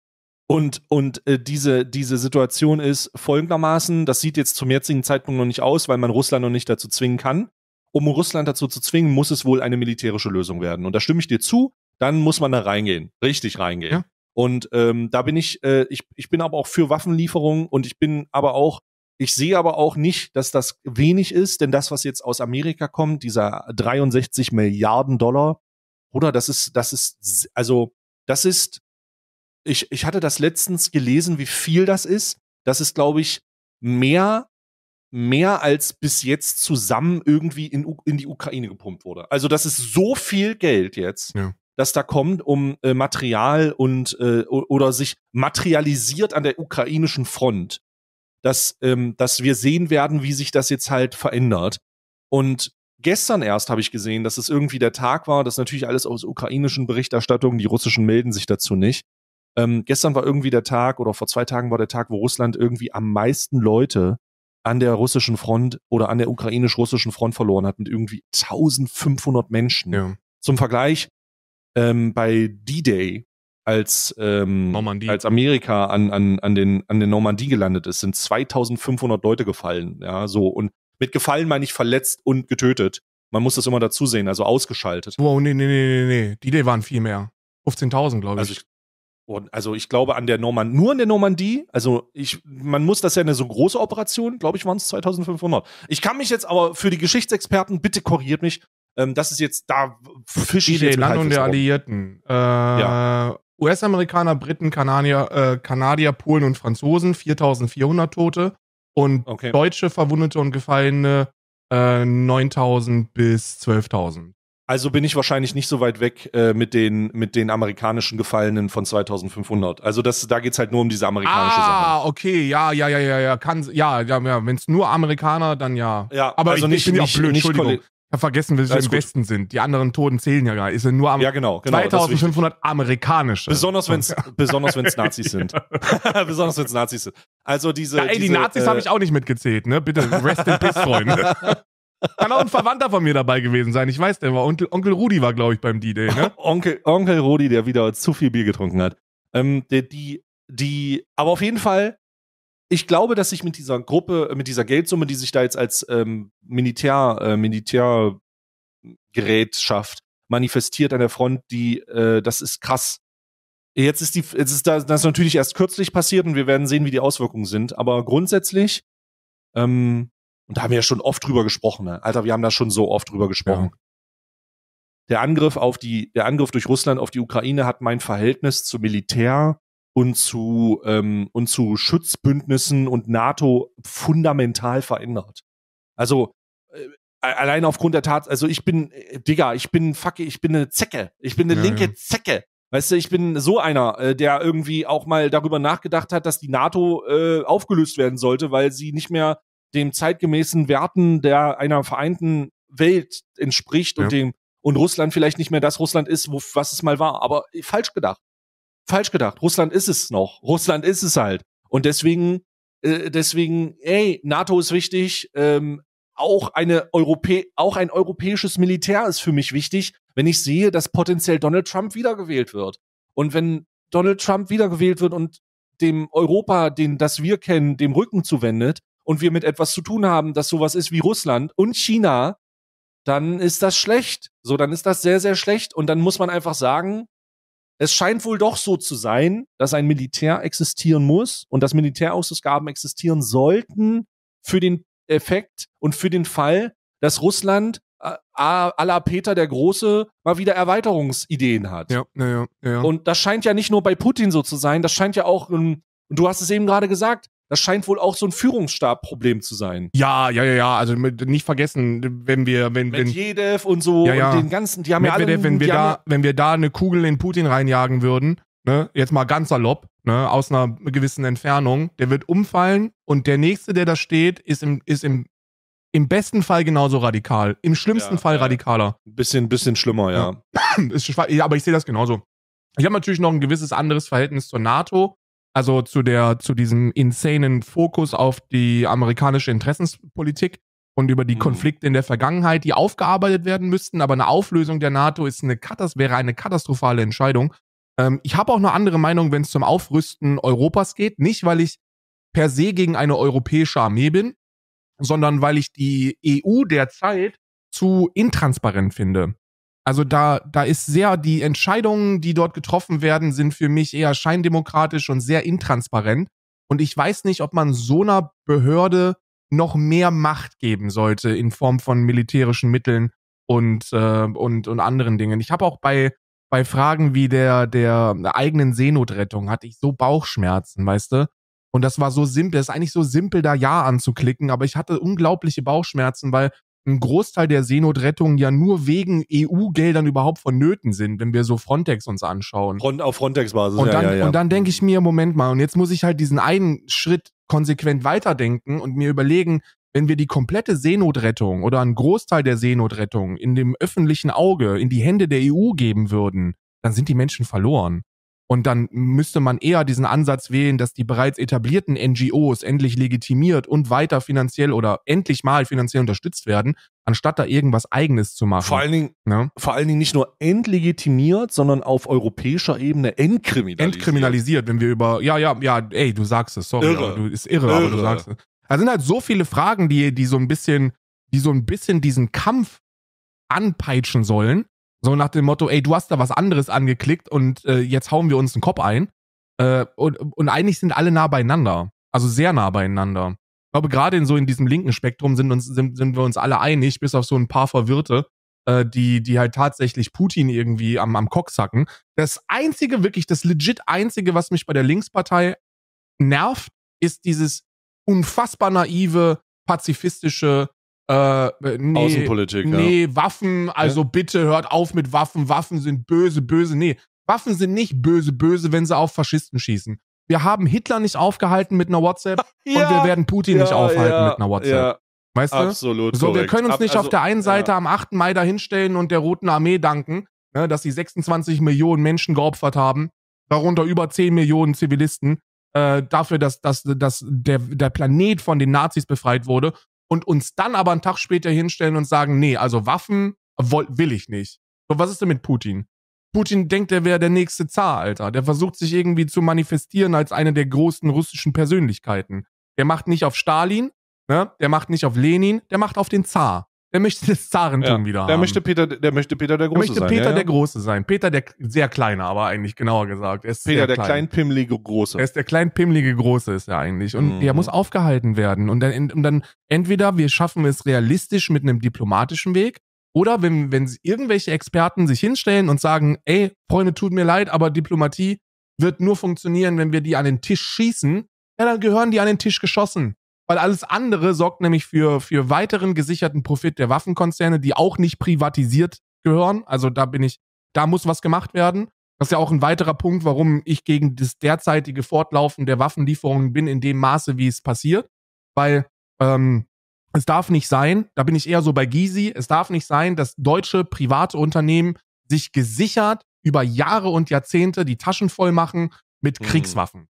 Und, und äh, diese, diese Situation ist folgendermaßen, das sieht jetzt zum jetzigen Zeitpunkt noch nicht aus, weil man Russland noch nicht dazu zwingen kann. Um Russland dazu zu zwingen, muss es wohl eine militärische Lösung werden. Und da stimme ich dir zu, dann muss man da reingehen, richtig reingehen. Ja. Und ähm, da bin ich, äh, ich, ich bin aber auch für Waffenlieferungen und ich bin aber auch ich sehe aber auch nicht, dass das wenig ist, denn das, was jetzt aus Amerika kommt, dieser 63 Milliarden Dollar, oder das ist, das ist, also, das ist, ich, ich hatte das letztens gelesen, wie viel das ist. Das ist, glaube ich, mehr, mehr als bis jetzt zusammen irgendwie in, in die Ukraine gepumpt wurde. Also, das ist so viel Geld jetzt. Ja das da kommt, um äh, Material und äh, oder sich materialisiert an der ukrainischen Front dass, ähm, dass wir sehen werden, wie sich das jetzt halt verändert. Und gestern erst habe ich gesehen, dass es irgendwie der Tag war, das natürlich alles aus ukrainischen Berichterstattungen, die russischen melden sich dazu nicht. Ähm, gestern war irgendwie der Tag oder vor zwei Tagen war der Tag, wo Russland irgendwie am meisten Leute an der russischen Front oder an der ukrainisch-russischen Front verloren hat mit irgendwie 1500 Menschen. Ja. Zum Vergleich, ähm, bei D-Day als, ähm, als Amerika an, an, an, den, an den Normandie gelandet ist, sind 2500 Leute gefallen. Ja, so. Und mit gefallen meine ich verletzt und getötet. Man muss das immer dazu sehen, also ausgeschaltet. Wow, nee, nee, nee, nee, nee. Die Idee waren viel mehr. 15.000, glaube ich. Also ich also ich glaube an der Normand nur an der Normandie, also ich man muss das ja eine so große Operation, glaube ich, waren es 2500. Ich kann mich jetzt aber für die Geschichtsexperten bitte korrigiert mich, ähm, das ist jetzt da fische ich die jetzt Landung der Alliierten. Äh, ja. US-Amerikaner, Briten, Kanadier, äh, Kanadier, Polen und Franzosen, 4400 Tote und okay. deutsche Verwundete und Gefallene äh, 9000 bis 12000. Also bin ich wahrscheinlich nicht so weit weg äh, mit, den, mit den amerikanischen Gefallenen von 2500. Also das, da geht's halt nur um diese amerikanische ah, Sache. Ah, okay, ja, ja, ja, ja, ja, kann, ja, ja, ja wenn es nur Amerikaner, dann ja. Ja, aber also ich, nicht, ich bin nicht, auch blöd, nicht, Entschuldigung. Ich habe vergessen, wie welche im Westen sind. Die anderen Toten zählen ja gar nicht. Es sind nur am ja, genau, genau, 2500 amerikanische. Besonders wenn es *laughs* besonders wenn's Nazis sind. *laughs* besonders wenn es Nazis sind. Also diese. Ja, ey, diese, die Nazis äh, habe ich auch nicht mitgezählt, ne? Bitte, rest in peace, Freunde. *laughs* Kann auch ein Verwandter von mir dabei gewesen sein. Ich weiß, der war Onkel, Onkel Rudi war, glaube ich, beim D-Day, ne? Onkel, Onkel Rudi, der wieder zu viel Bier getrunken hat. Ähm, die, die, die, aber auf jeden Fall ich glaube, dass sich mit dieser Gruppe, mit dieser Geldsumme, die sich da jetzt als ähm, Militär, äh, Militärgerätschaft manifestiert an der Front, die, äh, das ist krass. Jetzt ist die, jetzt ist das, das ist natürlich erst kürzlich passiert und wir werden sehen, wie die Auswirkungen sind. Aber grundsätzlich, ähm, und da haben wir ja schon oft drüber gesprochen, ne? Alter, wir haben da schon so oft drüber gesprochen. Ja. Der Angriff auf die, der Angriff durch Russland auf die Ukraine hat mein Verhältnis zu Militär und zu, ähm, und zu Schutzbündnissen und NATO fundamental verändert. Also äh, allein aufgrund der Tat, also ich bin, äh, Digga, ich bin fuck, ich bin eine Zecke. Ich bin eine ja, linke ja. Zecke. Weißt du, ich bin so einer, äh, der irgendwie auch mal darüber nachgedacht hat, dass die NATO äh, aufgelöst werden sollte, weil sie nicht mehr dem zeitgemäßen Werten der einer vereinten Welt entspricht ja. und dem und Russland vielleicht nicht mehr das Russland ist, wo, was es mal war. Aber äh, falsch gedacht falsch gedacht. Russland ist es noch. Russland ist es halt. Und deswegen, äh, deswegen, ey, NATO ist wichtig. Ähm, auch eine Europä auch ein europäisches Militär ist für mich wichtig, wenn ich sehe, dass potenziell Donald Trump wiedergewählt wird. Und wenn Donald Trump wiedergewählt wird und dem Europa, den das wir kennen, dem Rücken zuwendet und wir mit etwas zu tun haben, das sowas ist wie Russland und China, dann ist das schlecht. So, dann ist das sehr, sehr schlecht. Und dann muss man einfach sagen, es scheint wohl doch so zu sein, dass ein Militär existieren muss und dass Militärausgaben existieren sollten für den Effekt und für den Fall, dass Russland äh, à la Peter der Große mal wieder Erweiterungsideen hat. Ja, ja, ja, ja. Und das scheint ja nicht nur bei Putin so zu sein, das scheint ja auch, und du hast es eben gerade gesagt, das scheint wohl auch so ein Führungsstabproblem zu sein. Ja, ja, ja, ja. Also nicht vergessen, wenn wir, wenn, wenn Medvedev und so ja, ja. und den ganzen, die haben Medvedev, ja alle, wenn wir da, ja, wenn wir da eine Kugel in Putin reinjagen würden, ne, jetzt mal ganz salopp, ne, aus einer gewissen Entfernung, der wird umfallen und der nächste, der da steht, ist im, ist im, im besten Fall genauso radikal, im schlimmsten Fall radikaler. Ein bisschen, bisschen schlimmer, ja. *clears throat* ja. aber ich sehe das genauso. Ich habe natürlich noch ein gewisses anderes Verhältnis zur NATO also zu der, zu diesem insanen Fokus auf die amerikanische Interessenspolitik und über die mhm. Konflikte in der Vergangenheit, die aufgearbeitet werden müssten. Aber eine Auflösung der NATO ist eine Katast wäre eine katastrophale Entscheidung. Ähm, ich habe auch eine andere Meinung, wenn es zum Aufrüsten Europas geht. Nicht, weil ich per se gegen eine europäische Armee bin, sondern weil ich die EU derzeit zu intransparent finde. Also da, da ist sehr, die Entscheidungen, die dort getroffen werden, sind für mich eher scheindemokratisch und sehr intransparent. Und ich weiß nicht, ob man so einer Behörde noch mehr Macht geben sollte in Form von militärischen Mitteln und, äh, und, und anderen Dingen. Ich habe auch bei, bei Fragen wie der, der eigenen Seenotrettung hatte ich so Bauchschmerzen, weißt du? Und das war so simpel, das ist eigentlich so simpel, da Ja anzuklicken, aber ich hatte unglaubliche Bauchschmerzen, weil ein Großteil der Seenotrettungen ja nur wegen EU-Geldern überhaupt vonnöten sind, wenn wir so Frontex uns anschauen. Front, auf Frontex-Basis. Und ja, ja, ja. Und dann denke ich mir, Moment mal, und jetzt muss ich halt diesen einen Schritt konsequent weiterdenken und mir überlegen, wenn wir die komplette Seenotrettung oder einen Großteil der Seenotrettung in dem öffentlichen Auge in die Hände der EU geben würden, dann sind die Menschen verloren. Und dann müsste man eher diesen Ansatz wählen, dass die bereits etablierten NGOs endlich legitimiert und weiter finanziell oder endlich mal finanziell unterstützt werden, anstatt da irgendwas eigenes zu machen. Vor allen Dingen, ja? Ne? vor allen Dingen nicht nur entlegitimiert, sondern auf europäischer Ebene entkriminalisiert. Entkriminalisiert, wenn wir über, ja, ja, ja, ey, du sagst es, sorry, irre. du ist irre, irre, aber du sagst es. Da sind halt so viele Fragen, die, die so ein bisschen, die so ein bisschen diesen Kampf anpeitschen sollen so nach dem Motto, ey, du hast da was anderes angeklickt und äh, jetzt hauen wir uns einen Kopf ein. Äh, und, und eigentlich sind alle nah beieinander. Also sehr nah beieinander. Ich glaube, gerade in so in diesem linken Spektrum sind, uns, sind, sind wir uns alle einig, bis auf so ein paar Verwirrte, äh, die, die halt tatsächlich Putin irgendwie am, am Cox hacken. Das einzige, wirklich das legit einzige, was mich bei der Linkspartei nervt, ist dieses unfassbar naive, pazifistische, äh, äh, nee, Außenpolitik, nee, ja. Waffen, also ja? bitte hört auf mit Waffen, Waffen sind böse, böse, nee. Waffen sind nicht böse, böse, wenn sie auf Faschisten schießen. Wir haben Hitler nicht aufgehalten mit einer WhatsApp *laughs* ja, und wir werden Putin ja, nicht aufhalten ja, mit einer WhatsApp. Ja. Weißt du? Absolut. So, wir können uns nicht also, auf der einen Seite am 8. Mai dahinstellen und der Roten Armee danken, ne, dass sie 26 Millionen Menschen geopfert haben, darunter über 10 Millionen Zivilisten, äh, dafür, dass, dass, dass der, der Planet von den Nazis befreit wurde und uns dann aber einen Tag später hinstellen und sagen, nee, also Waffen will ich nicht. So, was ist denn mit Putin? Putin denkt, er wäre der nächste Zar, Alter. Der versucht sich irgendwie zu manifestieren als eine der großen russischen Persönlichkeiten. Der macht nicht auf Stalin, ne? Der macht nicht auf Lenin, der macht auf den Zar. Der möchte das Zarentum ja, wieder der haben. Möchte Peter, der möchte Peter der Große sein. der möchte sein. Peter ja, ja. der Große sein. Peter der sehr Kleine, aber eigentlich genauer gesagt. Er ist Peter der klein. kleinpimmelige Große. Er ist der kleinpimmelige Große ist er eigentlich. Und mhm. er muss aufgehalten werden. Und dann, und dann entweder wir schaffen es realistisch mit einem diplomatischen Weg oder wenn, wenn irgendwelche Experten sich hinstellen und sagen, ey, Freunde, tut mir leid, aber Diplomatie wird nur funktionieren, wenn wir die an den Tisch schießen. Ja, dann gehören die an den Tisch geschossen weil alles andere sorgt nämlich für, für weiteren gesicherten Profit der Waffenkonzerne, die auch nicht privatisiert gehören. Also da bin ich, da muss was gemacht werden. Das ist ja auch ein weiterer Punkt, warum ich gegen das derzeitige Fortlaufen der Waffenlieferungen bin, in dem Maße, wie es passiert. Weil ähm, es darf nicht sein, da bin ich eher so bei Gysi, es darf nicht sein, dass deutsche private Unternehmen sich gesichert über Jahre und Jahrzehnte die Taschen voll machen mit mhm. Kriegswaffen.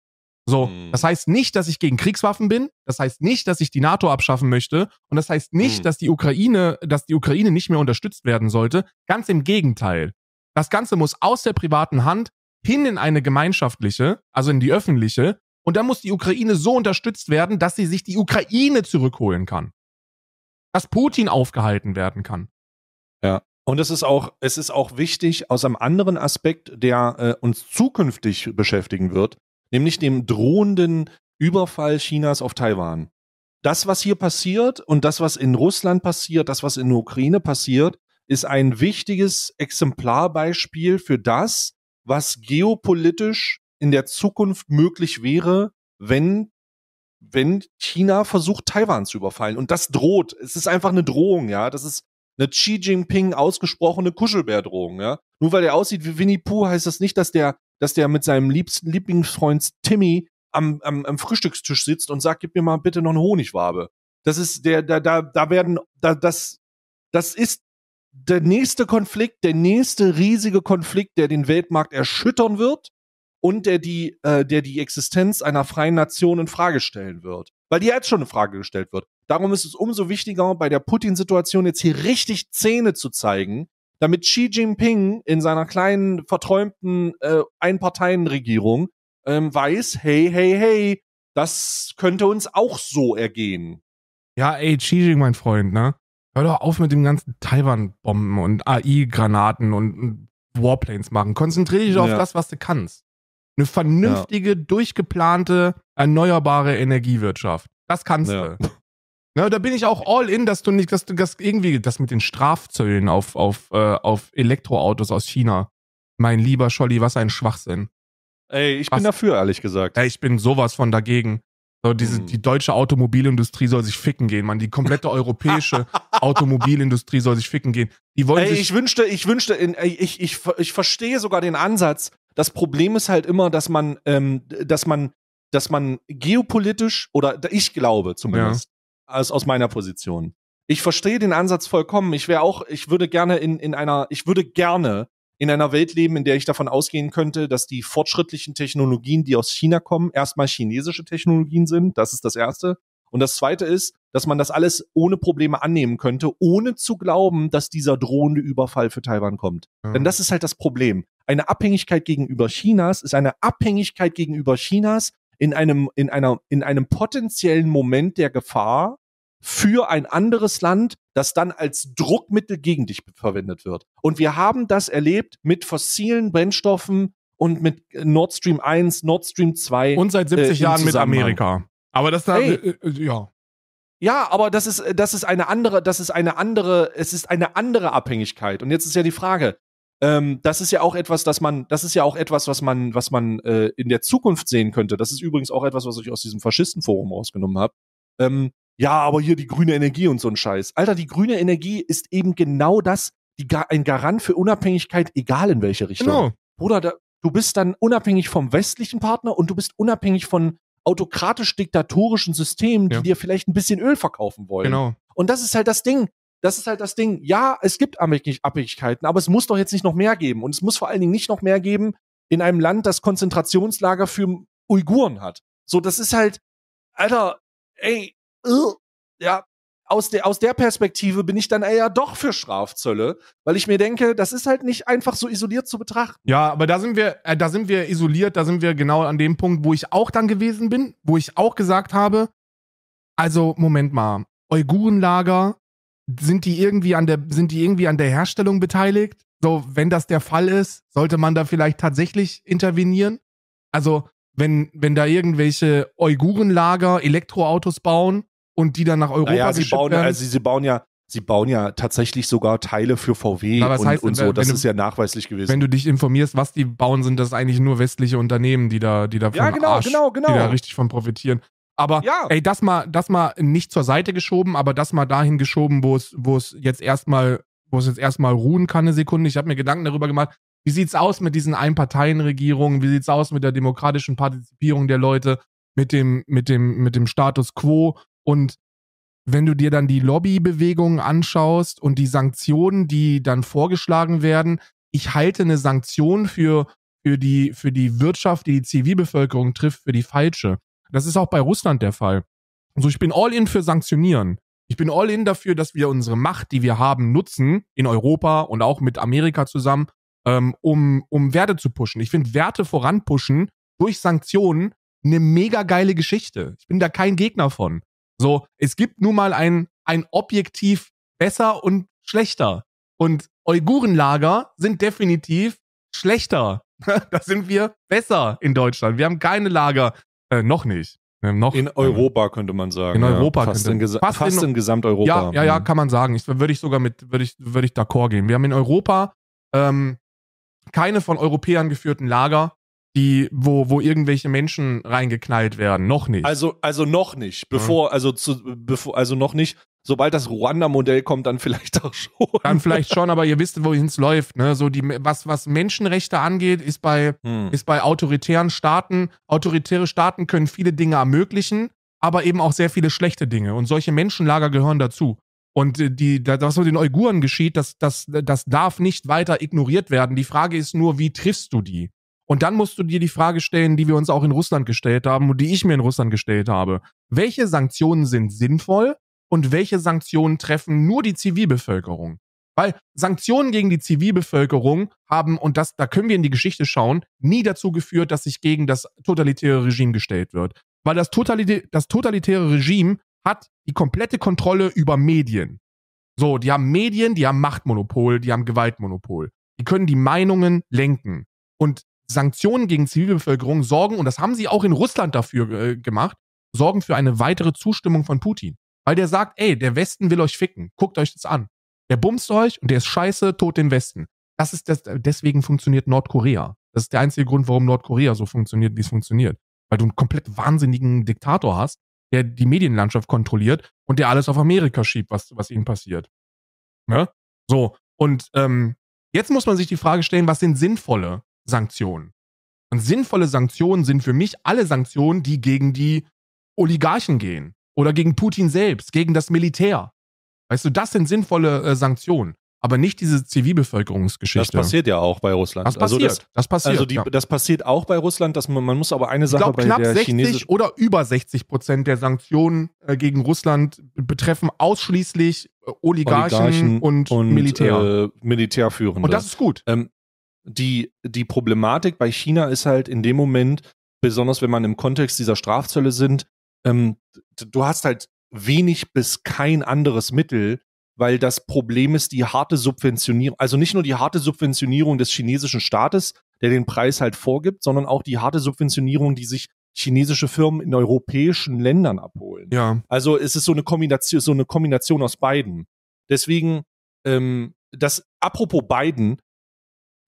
So, hm. das heißt nicht, dass ich gegen Kriegswaffen bin, das heißt nicht, dass ich die NATO abschaffen möchte und das heißt nicht, hm. dass die Ukraine, dass die Ukraine nicht mehr unterstützt werden sollte. Ganz im Gegenteil. Das Ganze muss aus der privaten Hand hin in eine gemeinschaftliche, also in die öffentliche, und dann muss die Ukraine so unterstützt werden, dass sie sich die Ukraine zurückholen kann. Dass Putin aufgehalten werden kann. Ja. Und es ist auch, es ist auch wichtig aus einem anderen Aspekt, der äh, uns zukünftig beschäftigen wird, nämlich dem drohenden Überfall Chinas auf Taiwan. Das, was hier passiert und das, was in Russland passiert, das, was in der Ukraine passiert, ist ein wichtiges Exemplarbeispiel für das, was geopolitisch in der Zukunft möglich wäre, wenn wenn China versucht, Taiwan zu überfallen. Und das droht. Es ist einfach eine Drohung, ja. Das ist eine Xi Jinping ausgesprochene Kuschelbärdrohung, ja. Nur weil er aussieht wie Winnie Pooh, heißt das nicht, dass der dass der mit seinem liebsten Lieblingsfreund Timmy am, am, am Frühstückstisch sitzt und sagt, gib mir mal bitte noch eine Honigwabe. Das ist der, da, da, da werden, da, das, das ist der nächste Konflikt, der nächste riesige Konflikt, der den Weltmarkt erschüttern wird und der die, äh, der die Existenz einer freien Nation in Frage stellen wird. Weil die jetzt schon in Frage gestellt wird. Darum ist es umso wichtiger, bei der Putin-Situation jetzt hier richtig Zähne zu zeigen damit Xi Jinping in seiner kleinen, verträumten äh, Einparteienregierung ähm, weiß, hey, hey, hey, das könnte uns auch so ergehen. Ja, ey, Xi Jinping, mein Freund, ne? Hör doch auf mit dem ganzen Taiwan-Bomben und AI-Granaten und Warplanes machen. Konzentriere dich ja. auf das, was du kannst. Eine vernünftige, ja. durchgeplante, erneuerbare Energiewirtschaft. Das kannst ja. du. *laughs* Na, da bin ich auch all in, dass du nicht, dass du das irgendwie, das mit den Strafzöllen auf, auf, äh, auf Elektroautos aus China. Mein lieber Scholli, was ein Schwachsinn. Ey, ich was, bin dafür, ehrlich gesagt. Ey, ich bin sowas von dagegen. So, diese, hm. Die deutsche Automobilindustrie soll sich ficken gehen, man. Die komplette europäische *laughs* Automobilindustrie soll sich ficken gehen. Die wollen ey, ich wünschte, ich wünschte, ich, ich, ich, ich verstehe sogar den Ansatz. Das Problem ist halt immer, dass man, ähm, dass man, dass man geopolitisch oder ich glaube zumindest, als aus meiner Position. Ich verstehe den Ansatz vollkommen. Ich wäre auch, ich würde gerne in, in einer, ich würde gerne in einer Welt leben, in der ich davon ausgehen könnte, dass die fortschrittlichen Technologien, die aus China kommen, erstmal chinesische Technologien sind. Das ist das Erste. Und das Zweite ist, dass man das alles ohne Probleme annehmen könnte, ohne zu glauben, dass dieser drohende Überfall für Taiwan kommt. Ja. Mhm. Denn das ist halt das Problem. Eine Abhängigkeit gegenüber Chinas ist eine Abhängigkeit gegenüber Chinas in einem, in einer, in einem potenziellen Moment der Gefahr, für ein anderes Land, das dann als Druckmittel gegen dich verwendet wird. Und wir haben das erlebt mit fossilen Brennstoffen und mit äh, Nord Stream 1, Nord Stream 2. Und seit 70 äh, Jahren mit Amerika. Aber das da, hey. äh, äh ja. Ja, aber das ist, äh, das ist eine andere, das ist eine andere, es ist eine andere Abhängigkeit. Und jetzt ist ja die Frage, ähm, das ist ja auch etwas, dass man, das ist ja auch etwas, was man, was man äh, in der Zukunft sehen könnte. Das ist übrigens auch etwas, was ich aus diesem Faschistenforum rausgenommen habe. Ähm, ja, aber hier die grüne Energie und so ein Scheiß. Alter, die grüne Energie ist eben genau das, die, ein Garant für Unabhängigkeit, egal in welche Richtung. Genau. Bruder, da, du bist dann unabhängig vom westlichen Partner und du bist unabhängig von autokratisch-diktatorischen Systemen, die ja. dir vielleicht ein bisschen Öl verkaufen wollen. Genau. Und das ist halt das Ding. Das ist halt das Ding. Ja, es gibt Abhängigkeiten, aber es muss doch jetzt nicht noch mehr geben. Und es muss vor allen Dingen nicht noch mehr geben in einem Land, das Konzentrationslager für Uiguren hat. So, das ist halt, Alter, ey, ja, aus der, aus der Perspektive bin ich dann eher doch für Strafzölle, weil ich mir denke, das ist halt nicht einfach so isoliert zu betrachten. Ja, aber da sind wir, äh, da sind wir isoliert, da sind wir genau an dem Punkt, wo ich auch dann gewesen bin, wo ich auch gesagt habe, also Moment mal, Uigurenlager, sind die irgendwie an der, sind die irgendwie an der Herstellung beteiligt? So, wenn das der Fall ist, sollte man da vielleicht tatsächlich intervenieren? Also, wenn, wenn da irgendwelche Uigurenlager Elektroautos bauen, und die dann nach Europa naja, sie bauen, werden. Also sie bauen ja, sie bauen ja tatsächlich sogar Teile für VW Na, und, heißt, und, so. Das du, ist ja nachweislich gewesen. Wenn du dich informierst, was die bauen, sind das eigentlich nur westliche Unternehmen, die da, die da ja, genau, Arsch, genau, genau. die da genau. richtig von profitieren. Aber ja. ey, das mal, das mal nicht zur Seite geschoben, aber das mal dahin geschoben, wo es, wo es jetzt erstmal, wo es jetzt erstmal ruhen kann, eine Sekunde. Ich habe mir Gedanken darüber gemacht, wie sieht's aus mit diesen Einparteienregierungen, wie sieht's aus mit der demokratischen Partizipierung der Leute, mit dem, mit dem, mit dem Status quo und wenn du dir dann die Lobbybewegungen anschaust und die Sanktionen, die dann vorgeschlagen werden, ich halte eine Sanktion für, für, die, für die Wirtschaft, die die Zivilbevölkerung trifft, für die falsche. Das ist auch bei Russland der Fall. Also ich bin all in für Sanktionieren. Ich bin all in dafür, dass wir unsere Macht, die wir haben, nutzen, in Europa und auch mit Amerika zusammen, ähm, um, um Werte zu pushen. Ich finde Werte voranpushen durch Sanktionen eine mega geile Geschichte. Ich bin da kein Gegner von. So, es gibt nun mal ein, ein objektiv besser und schlechter. Und Uigurenlager sind definitiv schlechter. *laughs* da sind wir besser in Deutschland. Wir haben keine Lager, äh, noch nicht. Noch, in Europa könnte man sagen. In Europa. Ja, fast, könnte, in, fast, fast in, in Gesamteuropa. Ja, ja, ja, mhm. kann man sagen. Ich, würde ich sogar mit, würde ich, würde ich d'accord gehen. Wir haben in Europa ähm, keine von Europäern geführten Lager die, wo, wo irgendwelche Menschen reingeknallt werden. Noch nicht. Also, also noch nicht. Bevor, mhm. also zu, bevor, also noch nicht. Sobald das Ruanda-Modell kommt, dann vielleicht auch schon. Dann vielleicht schon, aber ihr wisst, wohin es läuft. Ne? So die, was, was Menschenrechte angeht, ist bei, hm. ist bei autoritären Staaten. Autoritäre Staaten können viele Dinge ermöglichen, aber eben auch sehr viele schlechte Dinge. Und solche Menschenlager gehören dazu. Und äh, die, was mit den Uiguren geschieht, das, das, das darf nicht weiter ignoriert werden. Die Frage ist nur, wie triffst du die? Und dann musst du dir die Frage stellen, die wir uns auch in Russland gestellt haben und die ich mir in Russland gestellt habe. Welche Sanktionen sind sinnvoll und welche Sanktionen treffen nur die Zivilbevölkerung? Weil Sanktionen gegen die Zivilbevölkerung haben, und das, da können wir in die Geschichte schauen, nie dazu geführt, dass sich gegen das totalitäre Regime gestellt wird. Weil das, Totalitä das totalitäre Regime hat die komplette Kontrolle über Medien. So, die haben Medien, die haben Machtmonopol, die haben Gewaltmonopol. Die können die Meinungen lenken. Und Sanktionen gegen Zivilbevölkerung sorgen, und das haben sie auch in Russland dafür äh, gemacht, sorgen für eine weitere Zustimmung von Putin. Weil der sagt, ey, der Westen will euch ficken, guckt euch das an. Der bumst euch und der ist scheiße, tot den Westen. Das ist das, deswegen funktioniert Nordkorea. Das ist der einzige Grund, warum Nordkorea so funktioniert, wie es funktioniert. Weil du einen komplett wahnsinnigen Diktator hast, der die Medienlandschaft kontrolliert und der alles auf Amerika schiebt, was, was ihnen passiert. Ne? So. Und ähm, jetzt muss man sich die Frage stellen, was sind sinnvolle Sanktionen. Und sinnvolle Sanktionen sind für mich alle Sanktionen, die gegen die Oligarchen gehen oder gegen Putin selbst, gegen das Militär. Weißt du, das sind sinnvolle äh, Sanktionen aber nicht diese Zivilbevölkerungsgeschichte. Das passiert ja auch bei Russland. Das also passiert. Also das, das passiert. Also die, ja. das passiert auch bei Russland, dass man, man muss aber eine Sache ich glaub, bei knapp der 60 Chinesen oder über 60 Prozent der Sanktionen äh, gegen Russland betreffen ausschließlich äh, Oligarchen, Oligarchen und, und, Militär, äh, Militärführende. Und das ist gut. Ähm, die, die Problematik bei China ist halt in dem Moment, besonders wenn man im Kontext dieser Strafzölle sind, ähm, du hast halt wenig bis kein anderes Mittel, weil das Problem ist die harte Subventionierung, also nicht nur die harte Subventionierung des chinesischen Staates, der den Preis halt vorgibt, sondern auch die harte Subventionierung, die sich chinesische Firmen in europäischen Ländern abholen. Ja. Also es ist so eine Kombination, so eine Kombination aus beiden. Deswegen, ähm, das, apropos beiden,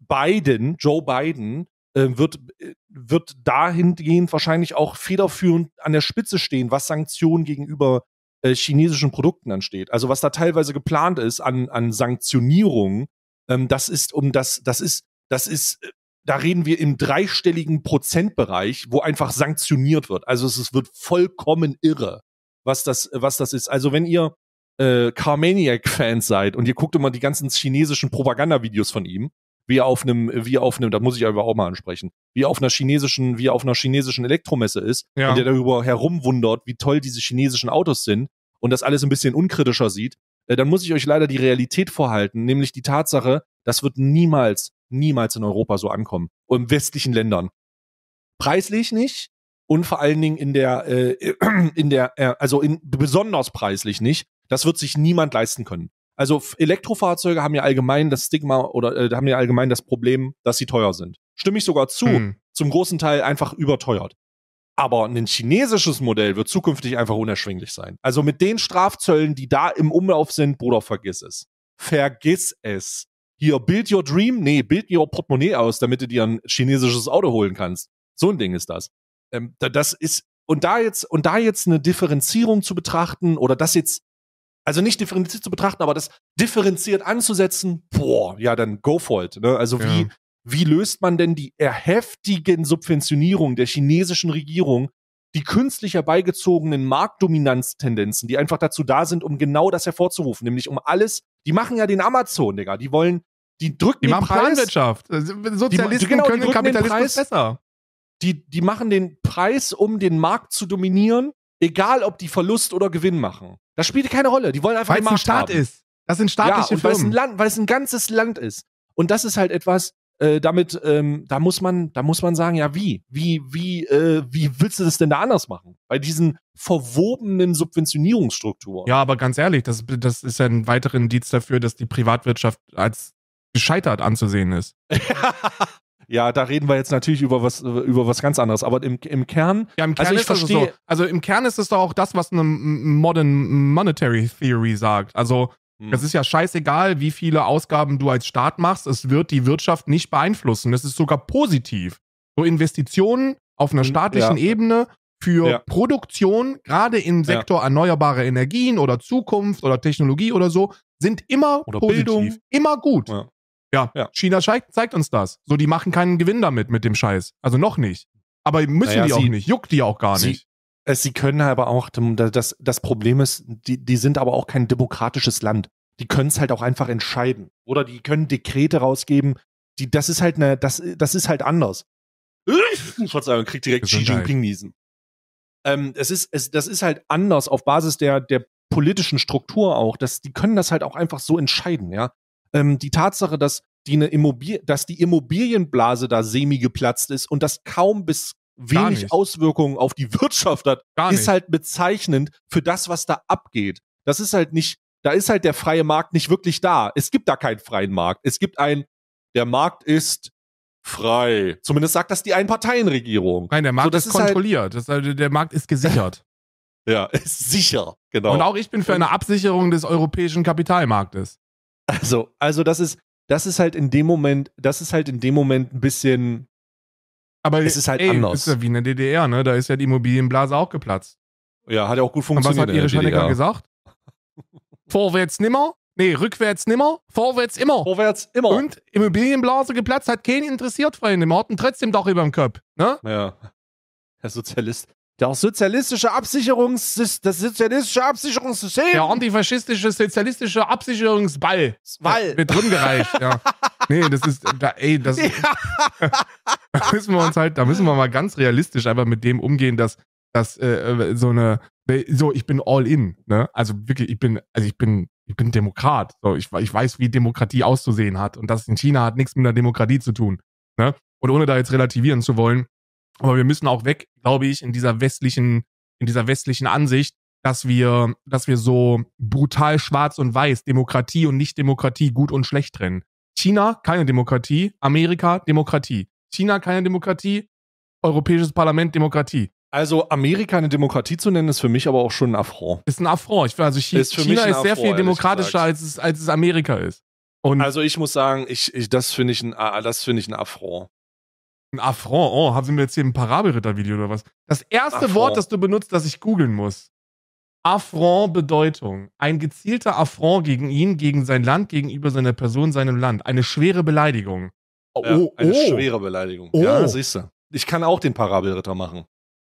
Biden, Joe Biden, ähm, wird, äh, wird dahingehend wahrscheinlich auch federführend an der Spitze stehen, was Sanktionen gegenüber äh, chinesischen Produkten ansteht. Also was da teilweise geplant ist an, an Sanktionierung, ähm, das ist um das, das ist, das ist, äh, da reden wir im dreistelligen Prozentbereich, wo einfach sanktioniert wird. Also es, es wird vollkommen irre, was das, was das ist. Also wenn ihr äh, Carmaniac-Fans seid und ihr guckt immer die ganzen chinesischen Propagandavideos von ihm, wie auf einem, wie auf einem, das muss ich aber auch mal ansprechen, wie auf einer chinesischen, wie auf einer chinesischen Elektromesse ist ja. und der darüber herumwundert, wie toll diese chinesischen Autos sind und das alles ein bisschen unkritischer sieht, äh, dann muss ich euch leider die Realität vorhalten, nämlich die Tatsache, das wird niemals, niemals in Europa so ankommen. Und in westlichen Ländern. Preislich nicht und vor allen Dingen in der, äh, *clears throat* in der, äh, also in, besonders preislich nicht. Das wird sich niemand leisten können. Also Elektrofahrzeuge haben ja allgemein das Stigma oder äh, haben ja allgemein das Problem, dass sie teuer sind. Stimme ich sogar zu, hm. zum großen Teil einfach überteuert. Aber ein chinesisches Modell wird zukünftig einfach unerschwinglich sein. Also mit den Strafzöllen, die da im Umlauf sind, Bruder, vergiss es. Vergiss es. Hier, build your dream, nee, build your Portemonnaie aus, damit du dir ein chinesisches Auto holen kannst. So ein Ding ist das. Ähm, das ist, und da jetzt, und da jetzt eine Differenzierung zu betrachten oder das jetzt also nicht differenziert zu betrachten, aber das differenziert anzusetzen, boah, ja, dann go for it. Ne? Also ja. wie, wie löst man denn die erheftigen Subventionierungen der chinesischen Regierung, die künstlich herbeigezogenen Marktdominanztendenzen, die einfach dazu da sind, um genau das hervorzurufen, nämlich um alles, die machen ja den Amazon, Digga, die wollen, die drücken die den machen Preis. Planwirtschaft. Also, Sozialisten die, genau, können die Kapitalismus Preis, besser. Die, die machen den Preis, um den Markt zu dominieren Egal, ob die Verlust oder Gewinn machen. Das spielt keine Rolle. Die wollen einfach Weil es ein Staat haben. ist. Das sind staatliche ja, Firmen. Weil es, ein Land, weil es ein ganzes Land ist. Und das ist halt etwas, äh, damit, ähm, da muss man, da muss man sagen, ja, wie? Wie, wie, äh, wie willst du das denn da anders machen? Bei diesen verwobenen Subventionierungsstrukturen. Ja, aber ganz ehrlich, das, das ist ja ein weiterer Indiz dafür, dass die Privatwirtschaft als gescheitert anzusehen ist. *laughs* Ja, da reden wir jetzt natürlich über was, über was ganz anderes. Aber im, im Kern. Ja, im also Kern also ich ist verstehe, so. Also im Kern ist es doch auch das, was eine Modern Monetary Theory sagt. Also hm. es ist ja scheißegal, wie viele Ausgaben du als Staat machst. Es wird die Wirtschaft nicht beeinflussen. Das ist sogar positiv. So Investitionen auf einer hm, staatlichen ja. Ebene für ja. Produktion, gerade im Sektor ja. erneuerbare Energien oder Zukunft oder Technologie oder so, sind immer oder positiv, Bildung. immer gut. Ja. Ja, ja. China zeigt, zeigt, uns das. So, die machen keinen Gewinn damit, mit dem Scheiß. Also noch nicht. Aber müssen naja, die auch sie, nicht. Juckt die auch gar sie, nicht. Es, äh, sie können halt aber auch, das, das Problem ist, die, die sind aber auch kein demokratisches Land. Die können es halt auch einfach entscheiden. Oder die können Dekrete rausgeben. Die, das ist halt eine, das, das ist halt anders. *laughs* Verzeihung, kriegt direkt Xi halt Jinping niesen. Ähm, es ist, es, das ist halt anders auf Basis der, der politischen Struktur auch. Das, die können das halt auch einfach so entscheiden, ja ähm, die Tatsache, dass die, eine dass die Immobilienblase da semi geplatzt ist und das kaum bis wenig Auswirkungen auf die *laughs* Wirtschaft hat, Gar ist nicht. halt bezeichnend für das, was da abgeht. Das ist halt nicht, da ist halt der freie Markt nicht wirklich da. Es gibt da keinen freien Markt. Es gibt ein, der Markt ist frei. Zumindest sagt das die Einparteienregierung. Nein, der Markt so, ist, ist, halt kontrolliert. Halt das, also, der Markt ist gesichert. *laughs* ja, *laughs* ist sicher, genau. Und auch ich bin für eine Absicherung des europäischen Kapitalmarktes. Also, also das ist, das ist halt in dem Moment, das ist halt in dem Moment ein bisschen. Aber es ist halt ey, anders. Ist ja wie in der DDR, ne? Da ist ja die Immobilienblase auch geplatzt. Ja, hat ja auch gut funktioniert. Und was hat Erich Honecker gesagt? *laughs* Vorwärts nimmer, nee, rückwärts nimmer, vorwärts immer. Vorwärts immer. Und Immobilienblase geplatzt, hat keinen interessiert, Freunde. Wir hatten trotzdem Dach über dem Kopf, ne? Ja. Herr Sozialist, der sozialistische Absicherungs das sozialistische Absicherungssystem. Der antifaschistische sozialistische Absicherungsball. Ball. Wird drin gereicht, ja. *laughs* Nee, das ist da, ey, das ja. *laughs* da müssen wir uns halt, da müssen wir mal ganz realistisch einfach mit dem umgehen, dass dass äh, äh so eine ne, so ich bin all in, ne? Also wirklich, ich bin also ich bin ich bin Demokrat, so ich, ich weiß, wie Demokratie auszusehen hat und das in China hat nichts mit einer Demokratie zu tun, ne? Und ohne da jetzt relativieren zu wollen, aber wir müssen auch weg, glaube ich, in dieser westlichen, in dieser westlichen Ansicht, dass wir, dass wir so brutal schwarz und weiß, Demokratie und Nicht-Demokratie, gut und schlecht trennen. China keine Demokratie, Amerika Demokratie. China keine Demokratie, Europäisches Parlament Demokratie. Also Amerika eine Demokratie zu nennen, ist für mich aber auch schon ein Affront. Ist ein Affront. Ich, also China ist, China ist sehr Affront, viel demokratischer, als es, als es Amerika ist. Und also ich muss sagen, ich, ich, das finde ich, ah, find ich ein Affront. Ein Affront, oh, haben sie mir jetzt hier ein Parabelritter-Video oder was? Das erste Affront. Wort, das du benutzt, das ich googeln muss. Affront-Bedeutung. Ein gezielter Affront gegen ihn, gegen sein Land, gegenüber seiner Person, seinem Land. Eine schwere Beleidigung. Oh, ja, oh, eine oh. schwere Beleidigung. Oh. Ja, siehst du. Ich kann auch den Parabelritter machen.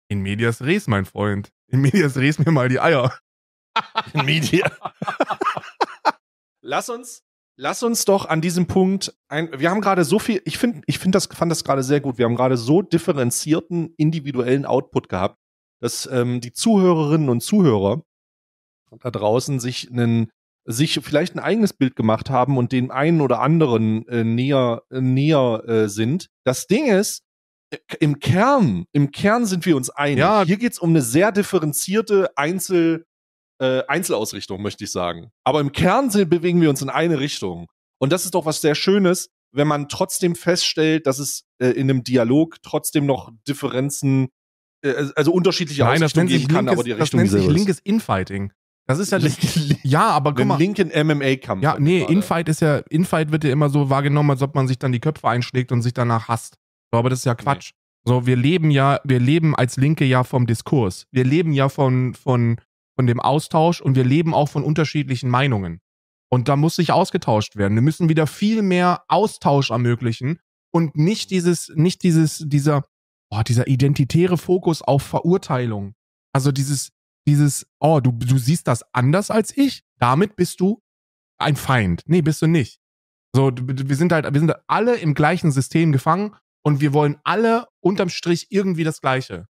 In medias res, mein Freund. In medias res mir mal die Eier. In media. *laughs* Lass uns Lass uns doch an diesem Punkt ein, wir haben gerade so viel, ich finde, ich finde das, fand das gerade sehr gut. Wir haben gerade so differenzierten individuellen Output gehabt, dass ähm, die Zuhörerinnen und Zuhörer da draußen sich einen, sich vielleicht ein eigenes Bild gemacht haben und den einen oder anderen äh, näher, äh, näher äh, sind. Das Ding ist, äh, im Kern, im Kern sind wir uns einig. Ja. Hier geht's um eine sehr differenzierte Einzel, äh, Einzelausrichtung, möchte ich sagen. Aber im Kern bewegen wir uns in eine Richtung. Und das ist doch was sehr Schönes, wenn man trotzdem feststellt, dass es äh, in einem Dialog trotzdem noch Differenzen, äh, also, also unterschiedliche Nein, Ausrichtungen geben kann, linkes, aber die Richtung Das nennt sich linkes Infighting. Das ist ja *laughs* Link, ja, aber guck mal, linken MMA Kampf. Ja, nee, gerade. Infight ist ja Infight wird ja immer so wahrgenommen, als ob man sich dann die Köpfe einschlägt und sich danach hasst. Aber das ist ja Quatsch. Nee. So wir leben ja, wir leben als Linke ja vom Diskurs. Wir leben ja von von von dem Austausch und wir leben auch von unterschiedlichen Meinungen. Und da muss sich ausgetauscht werden. Wir müssen wieder viel mehr Austausch ermöglichen und nicht dieses, nicht dieses, dieser, oh, dieser identitäre Fokus auf Verurteilung. Also dieses, dieses, oh, du, du siehst das anders als ich, damit bist du ein Feind. Nee, bist du nicht. So, wir sind halt, wir sind alle im gleichen System gefangen und wir wollen alle unterm Strich irgendwie das Gleiche.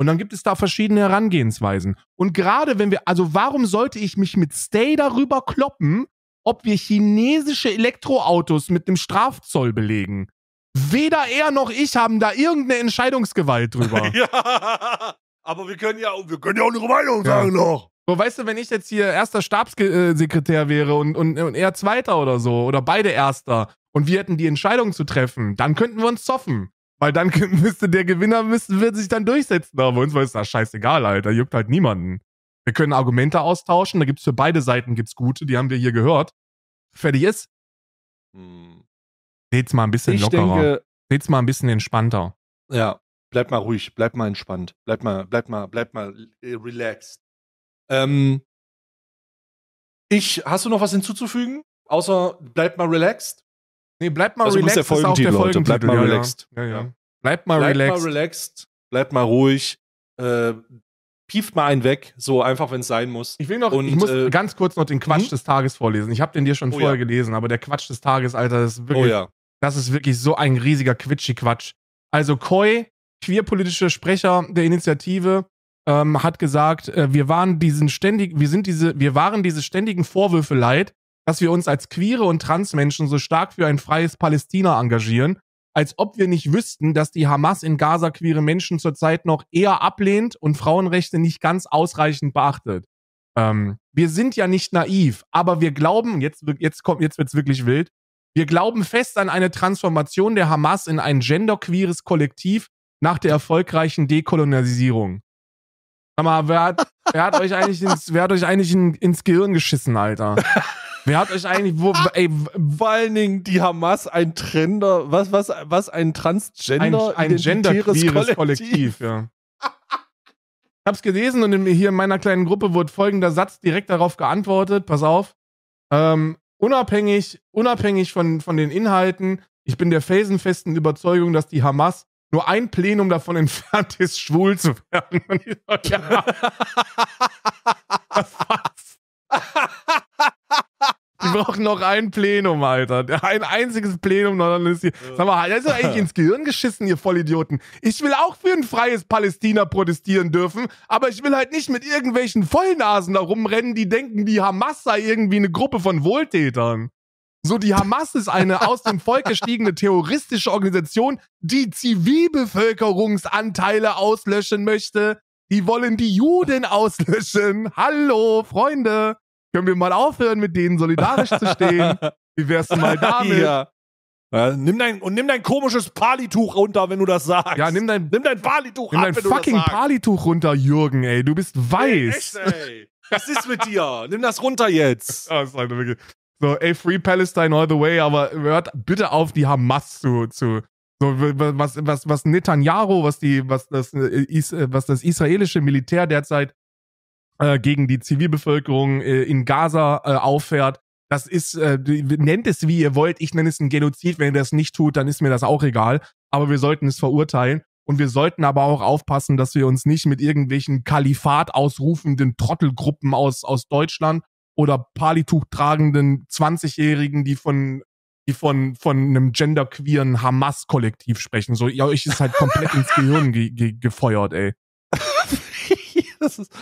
Und dann gibt es da verschiedene Herangehensweisen. Und gerade wenn wir, also warum sollte ich mich mit Stay darüber kloppen, ob wir chinesische Elektroautos mit einem Strafzoll belegen? Weder er noch ich haben da irgendeine Entscheidungsgewalt drüber. *laughs* ja, aber wir können ja, wir können ja unsere Meinung ja. sagen noch. So, weißt du, wenn ich jetzt hier erster Stabssekretär äh, wäre und, und, und er zweiter oder so, oder beide erster, und wir hätten die Entscheidung zu treffen, dann könnten wir uns zoffen. Weil dann *laughs* müsste der Gewinner müssten wird sich dann durchsetzen. Aber uns war es da scheißegal, Alter. Juckt halt niemanden. Wir können Argumente austauschen. Da gibt's für beide Seiten gibt's gute. Die haben wir hier gehört. Fertig ist. Hm. Seht's mal ein bisschen ich lockerer. Denke, Seht's mal ein bisschen entspannter. Ja, bleibt mal ruhig, bleibt mal entspannt, bleibt mal, bleibt mal, bleibt mal äh, relaxed. Ähm, ich, hast du noch was hinzuzufügen? Außer bleibt mal relaxed? Nee, bleib mal also relaxed. Der Folgentitel, der Folgentitel, Leute. Bleib mal relaxed. Ja, ja. Bleib mal bleib relaxed. Mal relaxed. Bleib mal ruhig. Äh, pieft mal einen weg, so einfach, wenn es sein muss. Ich will noch, und, ich muss äh, ganz kurz noch den Quatsch mh? des Tages vorlesen. Ich habe den dir schon oh, vorher ja. gelesen, aber der Quatsch des Tages, Alter, ist wirklich, oh, ja. das ist wirklich so ein riesiger Quitschi-Quatsch. Also Koi, queerpolitischer Sprecher der Initiative, ähm, hat gesagt, äh, wir waren diesen ständig, wir sind diese, wir waren diese ständigen Vorwürfe leid, dass wir uns als queere und Transmenschen so stark für ein freies Palästina engagieren, als ob wir nicht wüssten, dass die Hamas in Gaza queere Menschen zurzeit noch eher ablehnt und Frauenrechte nicht ganz ausreichend beachtet. Ähm, wir sind ja nicht naiv, aber wir glauben, jetzt, jetzt kommt, jetzt wird's wirklich wild, wir glauben fest an eine Transformation der Hamas in ein genderqueeres Kollektiv nach der erfolgreichen Dekolonisierung. Sag mal, wer hat, wer hat euch eigentlich, ins, wer hat euch eigentlich in, ins Gehirn geschissen, Alter? *laughs* Wer hat euch eigentlich, wo, ey, vor allen Dingen die Hamas, ein Trender, was, was, was ein Transgender, ein, ein genderqueeres Kollektiv. Kollektiv ja. Ich *laughs* hab's gelesen und hier in meiner kleinen Gruppe wurde folgender Satz direkt darauf geantwortet, pass auf, ähm, unabhängig, unabhängig von, von den Inhalten, ich bin der felsenfesten Überzeugung, dass die Hamas nur ein Plenum davon entfernt ist, schwul zu werden. Und ich so, ja. *laughs* Was? Wir ah. brauchen noch ein Plenum, Alter. Ein einziges Plenum noch, dann ist hier. Sag mal, das ist doch eigentlich ins Gehirn geschissen, ihr Vollidioten. Ich will auch für ein freies Palästina protestieren dürfen, aber ich will halt nicht mit irgendwelchen Vollnasen da rumrennen, die denken, die Hamas sei irgendwie eine Gruppe von Wohltätern. So, die Hamas ist eine aus dem Volk gestiegene terroristische Organisation, die Zivilbevölkerungsanteile auslöschen möchte. Die wollen die Juden auslöschen. Hallo, Freunde. Können wir mal aufhören, mit denen solidarisch zu stehen? Wie wär's denn mal *laughs* damit? Ja. Ja, nimm dein, und nimm dein komisches Palituch runter, wenn du das sagst. Ja, nimm dein, nimm dein Palituch nimm ab, dein wenn fucking Palituch runter, Jürgen, ey. Du bist weiß. Ey, echt, ey. Was ist mit dir? Nimm das runter jetzt. *laughs* so, ey, Free Palestine all the way, aber hört bitte auf, die Hamas zu, zu so, was, was, was Netanyahu, was die, was das, äh, äh, was das israelische Militär derzeit äh, gegen die Zivilbevölkerung äh, in Gaza äh, auffährt. Das ist, äh, nennt es wie ihr wollt, ich nenne es ein Genozid. Wenn ihr das nicht tut, dann ist mir das auch egal. Aber wir sollten es verurteilen. Und wir sollten aber auch aufpassen, dass wir uns nicht mit irgendwelchen Kalifat ausrufenden Trottelgruppen aus, aus Deutschland oder Palituch tragenden 20-Jährigen, die von, die von, von einem genderqueeren Hamas-Kollektiv sprechen. So, ja, euch ist halt komplett ins Gehirn ge ge gefeuert, ey. *laughs* *laughs* das ist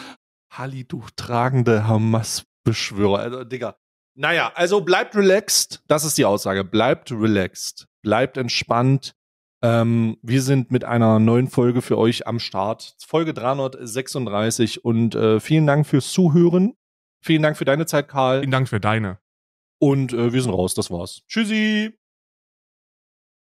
Haliduch tragende Hamas-Beschwörer. Also, Digga. Naja, also bleibt relaxed. Das ist die Aussage. Bleibt relaxed. Bleibt entspannt. Ähm, wir sind mit einer neuen Folge für euch am Start. Folge 336. Und äh, vielen Dank fürs Zuhören. Vielen Dank für deine Zeit, Karl. Vielen Dank für deine. Und äh, wir sind raus. Das war's. Tschüssi.